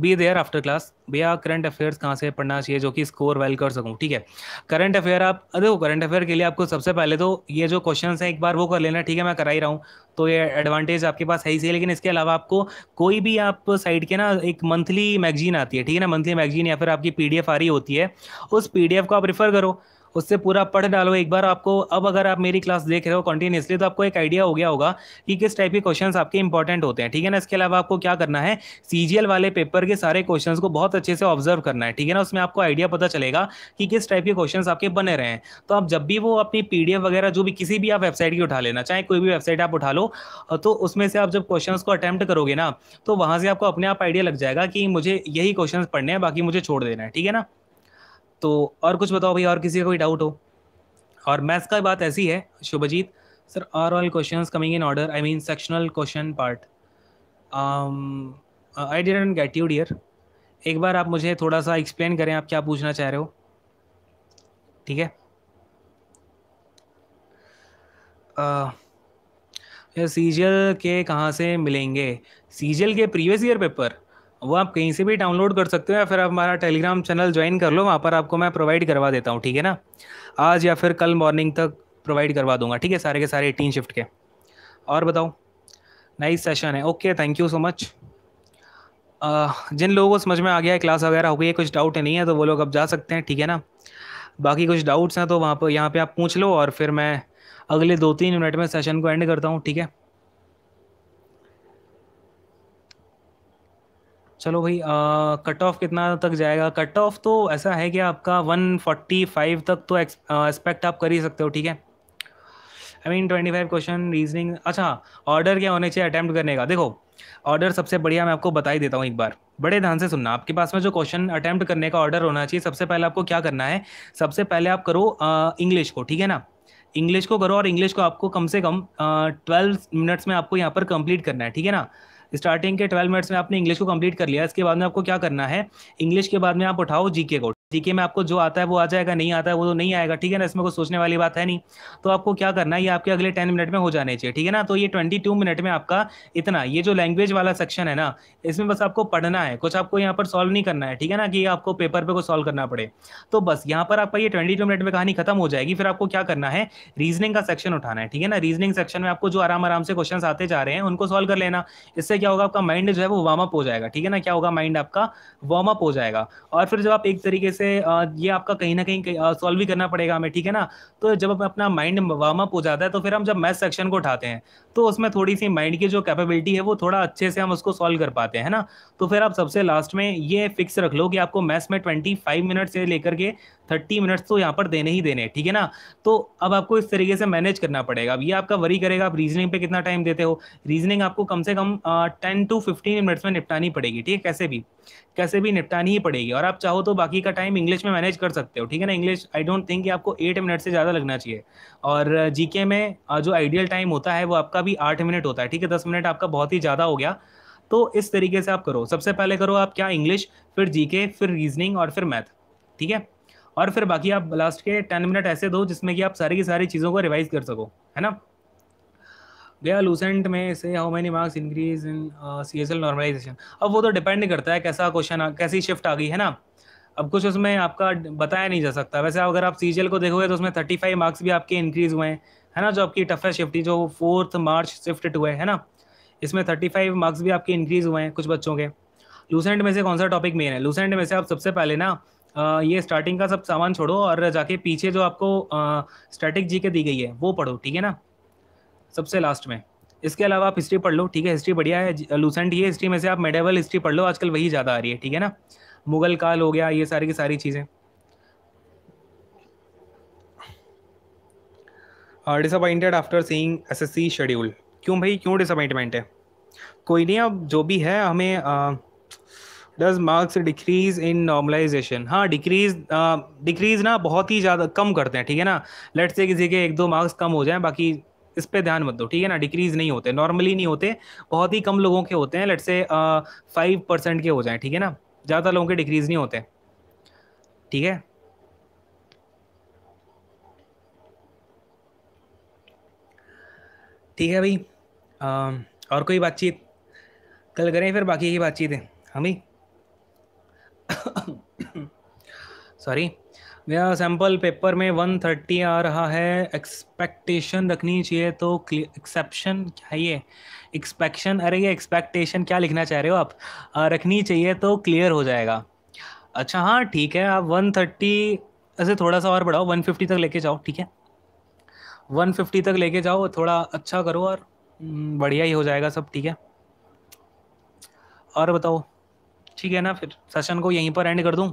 be there after class भैया करंट अफेयर्स कहाँ से पढ़ना चाहिए जो कि स्कोर वेल कर सकूँ ठीक है करंट अफेयर आप देखो करंट अफेयर के लिए आपको सबसे पहले तो ये जो क्वेश्चन हैं एक बार वो कर लेना ठीक है मैं करा ही रहा हूँ तो ये एडवांटेज आपके पास है ही सही लेकिन इसके अलावा आपको कोई भी आप साइड के ना एक मंथली मैगजीन आती है ठीक है ना मंथली मैगजीन या फिर आपकी पी आ रही होती है उस पी को आप रिफ़र करो उससे पूरा पढ़ डालो एक बार आपको अब अगर आप मेरी क्लास देख रहे हो कंटिन्यूसली तो आपको एक आइडिया हो गया होगा कि किस टाइप के क्वेश्चन आपके इंपॉर्टेंट होते हैं ठीक है ना इसके अलावा आपको क्या करना है सीजीएल वाले पेपर के सारे क्वेश्चन को बहुत अच्छे से ऑब्जर्व करना है ठीक है ना उसमें आपको आइडिया पता चलेगा कि किस टाइप के क्वेश्चन आपके बने रहे हैं तो आप जब भी वो अपनी पीडीएफ वगैरह जो भी किसी भी आप वेबसाइट की उठा लेना चाहे कोई भी वेबसाइट आप उठा लो तो उसमें से आप जब क्वेश्चन को अटैम्प्ट करोगे ना तो वहां से आपको अपने आप आइडिया लग जाएगा कि मुझे यही क्वेश्चन पढ़ने हैं बाकी मुझे छोड़ देना है ठीक है ना तो और कुछ बताओ भाई और किसी का कोई डाउट हो और मैथ्स का बात ऐसी है Shubhajit sir are all question coming in order I mean sectional question part I डिट गेट यू डियर एक बार आप मुझे थोड़ा सा एक्सप्लेन करें आप क्या पूछना चाह रहे हो ठीक है uh, सीजल के कहाँ से मिलेंगे सीजल के प्रीवियस ईयर पेपर वो आप कहीं से भी डाउनलोड कर सकते हो या फिर आप हमारा टेलीग्राम चैनल ज्वाइन कर लो वहाँ पर आपको मैं प्रोवाइड करवा देता हूँ ठीक है ना आज या फिर कल मॉर्निंग तक प्रोवाइड करवा दूंगा ठीक है सारे के सारे एटीन शिफ्ट के और बताओ नाइस सेशन है okay thank you so much जिन लोगों को समझ में आ गया है क्लास वगैरह हो गई है कुछ डाउट नहीं है तो वो लोग अब जा सकते हैं ठीक है ना बाकी कुछ डाउट्स हैं तो वहाँ पर यहाँ पर आप पूछ लो और फिर मैं अगले दो तीन मिनट में सेशन को एंड करता हूँ ठीक है चलो भाई कट ऑफ कितना तक जाएगा कट ऑफ तो ऐसा है कि आपका 145 तक तो एक्सपेक्ट आप कर ही सकते हो ठीक है आई मीन 25 क्वेश्चन रीजनिंग अच्छा ऑर्डर क्या होने चाहिए अटैम्प्ट करने का देखो ऑर्डर सबसे बढ़िया मैं आपको बता ही देता हूँ एक बार बड़े ध्यान से सुनना आपके पास में जो क्वेश्चन अटैम्प्ट करने का ऑर्डर होना चाहिए सबसे पहले आपको क्या करना है सबसे पहले आप करो इंग्लिश को ठीक है ना इंग्लिश को करो और इंग्लिश को आपको कम से कम ट्वेल्व मिनट्स में आपको यहाँ पर कंप्लीट करना है ठीक है ना स्टार्टिंग के ट्वेल्व मिनट्स में आपने इंग्लिश को कंप्लीट कर लिया इसके बाद में आपको क्या करना है इंग्लिश के बाद में आप उठाओ जीके को जीके में आपको जो आता है वो आ जाएगा नहीं आता है वो तो नहीं आएगा ठीक है ना इसमें कुछ सोचने वाली बात है नहीं तो आपको क्या करना है ये आपके अगले टेन मिनट में हो जाने चाहिए ठीक है ना तो ये ट्वेंटी टू मिनट में आपका इतना ये जो लैंग्वेज वाला सेक्शन है ना इसमें बस आपको पढ़ना है कुछ आपको यहाँ पर सॉल्व नहीं करना है ठीक है ना कि आपको पेपर पर कुछ सॉल्व करना पड़े तो बस यहाँ पर आपका ये ट्वेंटी मिनट में कहानी खत्म हो जाएगी फिर आपको क्या करना है रीजनिंग का सेक्शन उठाना है ठीक है ना रीजनिंग सेक्शन में आपको जो आराम आराम से क्वेश्चन आते जा रहे हैं उनको सॉल्व कर लेना इससे क्या होगा आपका माइंड जो है वो वार्म अप हो जाएगा ठीक है ना क्या होगा माइंड आपका वार्म अप हो जाएगा और फिर जब आप एक तरीके से ये आपका कहीं ना कहीं सॉल्व भी करना पड़ेगा हमें ठीक है ना तो जब अपना माइंड वार्म अप हो जाता है तो फिर हम जब मैथ सेक्शन को उठाते हैं तो उसमें थोड़ी सी माइंड की जो कैपेबिलिटी है वो थोड़ा अच्छे से हम उसको सॉल्व कर पाते हैं ना तो फिर आप सबसे लास्ट में ये फिक्स रख लो कि आपको मैथ्स में ट्वेंटी मिनट से लेकर के थर्टी मिनट्स तो यहाँ पर देने ही देने हैं ठीक है ना तो अब आपको इस तरीके से मैनेज करना पड़ेगा अब ये आपका वरी करेगा आप रीजनिंग पे कितना टाइम देते हो रीजनिंग आपको कम से कम टेन टू फिफ्टीन मिनट्स में निपटानी पड़ेगी ठीक है कैसे भी कैसे भी निपटानी ही पड़ेगी और आप चाहो तो बाकी का टाइम इंग्लिश में मैनेज कर सकते हो ठीक है ना इंग्लिश आई डोंट थिंक आपको एट मिनट से ज़्यादा लगना चाहिए और जीके में जो आइडियल टाइम होता है वो आपका भी आठ मिनट होता है ठीक है दस मिनट आपका बहुत ही ज़्यादा हो गया तो इस तरीके से आप करो सबसे पहले करो आप क्या इंग्लिश फिर जीके फिर रीजनिंग और फिर मैथ ठीक है और फिर बाकी आप लास्ट के टेन मिनट ऐसे दो जिसमें कि आप सारी की सारी चीज़ों को रिवाइज कर सको है ना गया लूसेंट में से how many marks increase in C S L normalisation अब वो तो डिपेंड नहीं करता है कैसा क्वेश्चन कैसी शिफ्ट आ गई है ना अब कुछ उसमें आपका बताया नहीं जा सकता वैसे अगर आप सी को देखोगे तो उसमें थर्टी फाइव मार्क्स भी आपके इंक्रीज हुए हैं है ना जो आपकी टफेस्ट शिफ्ट जो फोर्थ मार्च शिफ्ट हुए है ना इसमें थर्टी फाइव मार्क्स भी आपके इंक्रीज हुए हैं कुछ बच्चों के लूसेंट में से कौन सा टॉपिक मेन है लूसेंट में से आप सबसे पहले ना ये स्टार्टिंग का सब सामान छोड़ो और जाके पीछे जो आपको स्टैटिक जी के दी गई है वो पढ़ो ठीक है ना सबसे लास्ट में इसके अलावा आप हिस्ट्री पढ़ लो ठीक है हिस्ट्री बढ़िया है लूसेंट ये हिस्ट्री में से आप मेडेवल हिस्ट्री पढ़ लो आजकल वही ज़्यादा आ रही है ठीक है ना मुगल काल हो गया ये सारी की सारी चीज़ें disappointed after seeing SSC schedule क्यों भाई क्यों डिसअपॉइंटमेंट है कोई नहीं अब जो भी है हमें does marks decrease in normalisation हाँ डिक्रीज डिक्रीज ना बहुत ही ज़्यादा कम करते हैं ठीक है ना लेट से किसी के एक दो मार्क्स कम हो जाएं बाकी इस पर ध्यान मत दो ठीक है ना डिक्रीज नहीं होते नॉर्मली नहीं होते बहुत ही कम लोगों के होते हैं लेट से फाइव परसेंट के हो जाएं ठीक है ना ज़्यादा लोगों के डिक्रीज नहीं होते ठीक है ठीक है भाई और कोई बातचीत कल करें फिर बाकी की है हम ही सॉरी मेरा सैम्पल पेपर में 130 आ रहा है एक्सपेक्टेशन रखनी चाहिए तो एक्सेप्शन क्या ये एक्सपेक्शन अरे ये एक्सपेक्टेशन क्या लिखना चाह रहे हो आप आ, रखनी चाहिए तो क्लियर हो जाएगा अच्छा हाँ ठीक है आप 130 ऐसे थोड़ा सा और बढ़ाओ 150 तक लेके जाओ ठीक है 150 तक लेके जाओ थोड़ा अच्छा करो और हम्म, बढ़िया ही हो जाएगा सब ठीक है और बताओ ठीक है ना फिर सेशन को यहीं पर एंड कर दूँ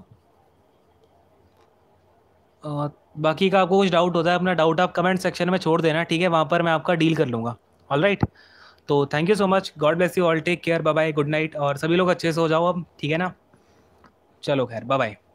बाकी का आपको कुछ डाउट होता है अपना डाउट आप कमेंट सेक्शन में छोड़ देना ठीक है वहाँ पर मैं आपका डील कर लूँगा ऑल राइट तो thank you so much God bless you all take care bye bye good night और सभी लोग अच्छे से हो जाओ अब ठीक है ना चलो खैर बाय बाय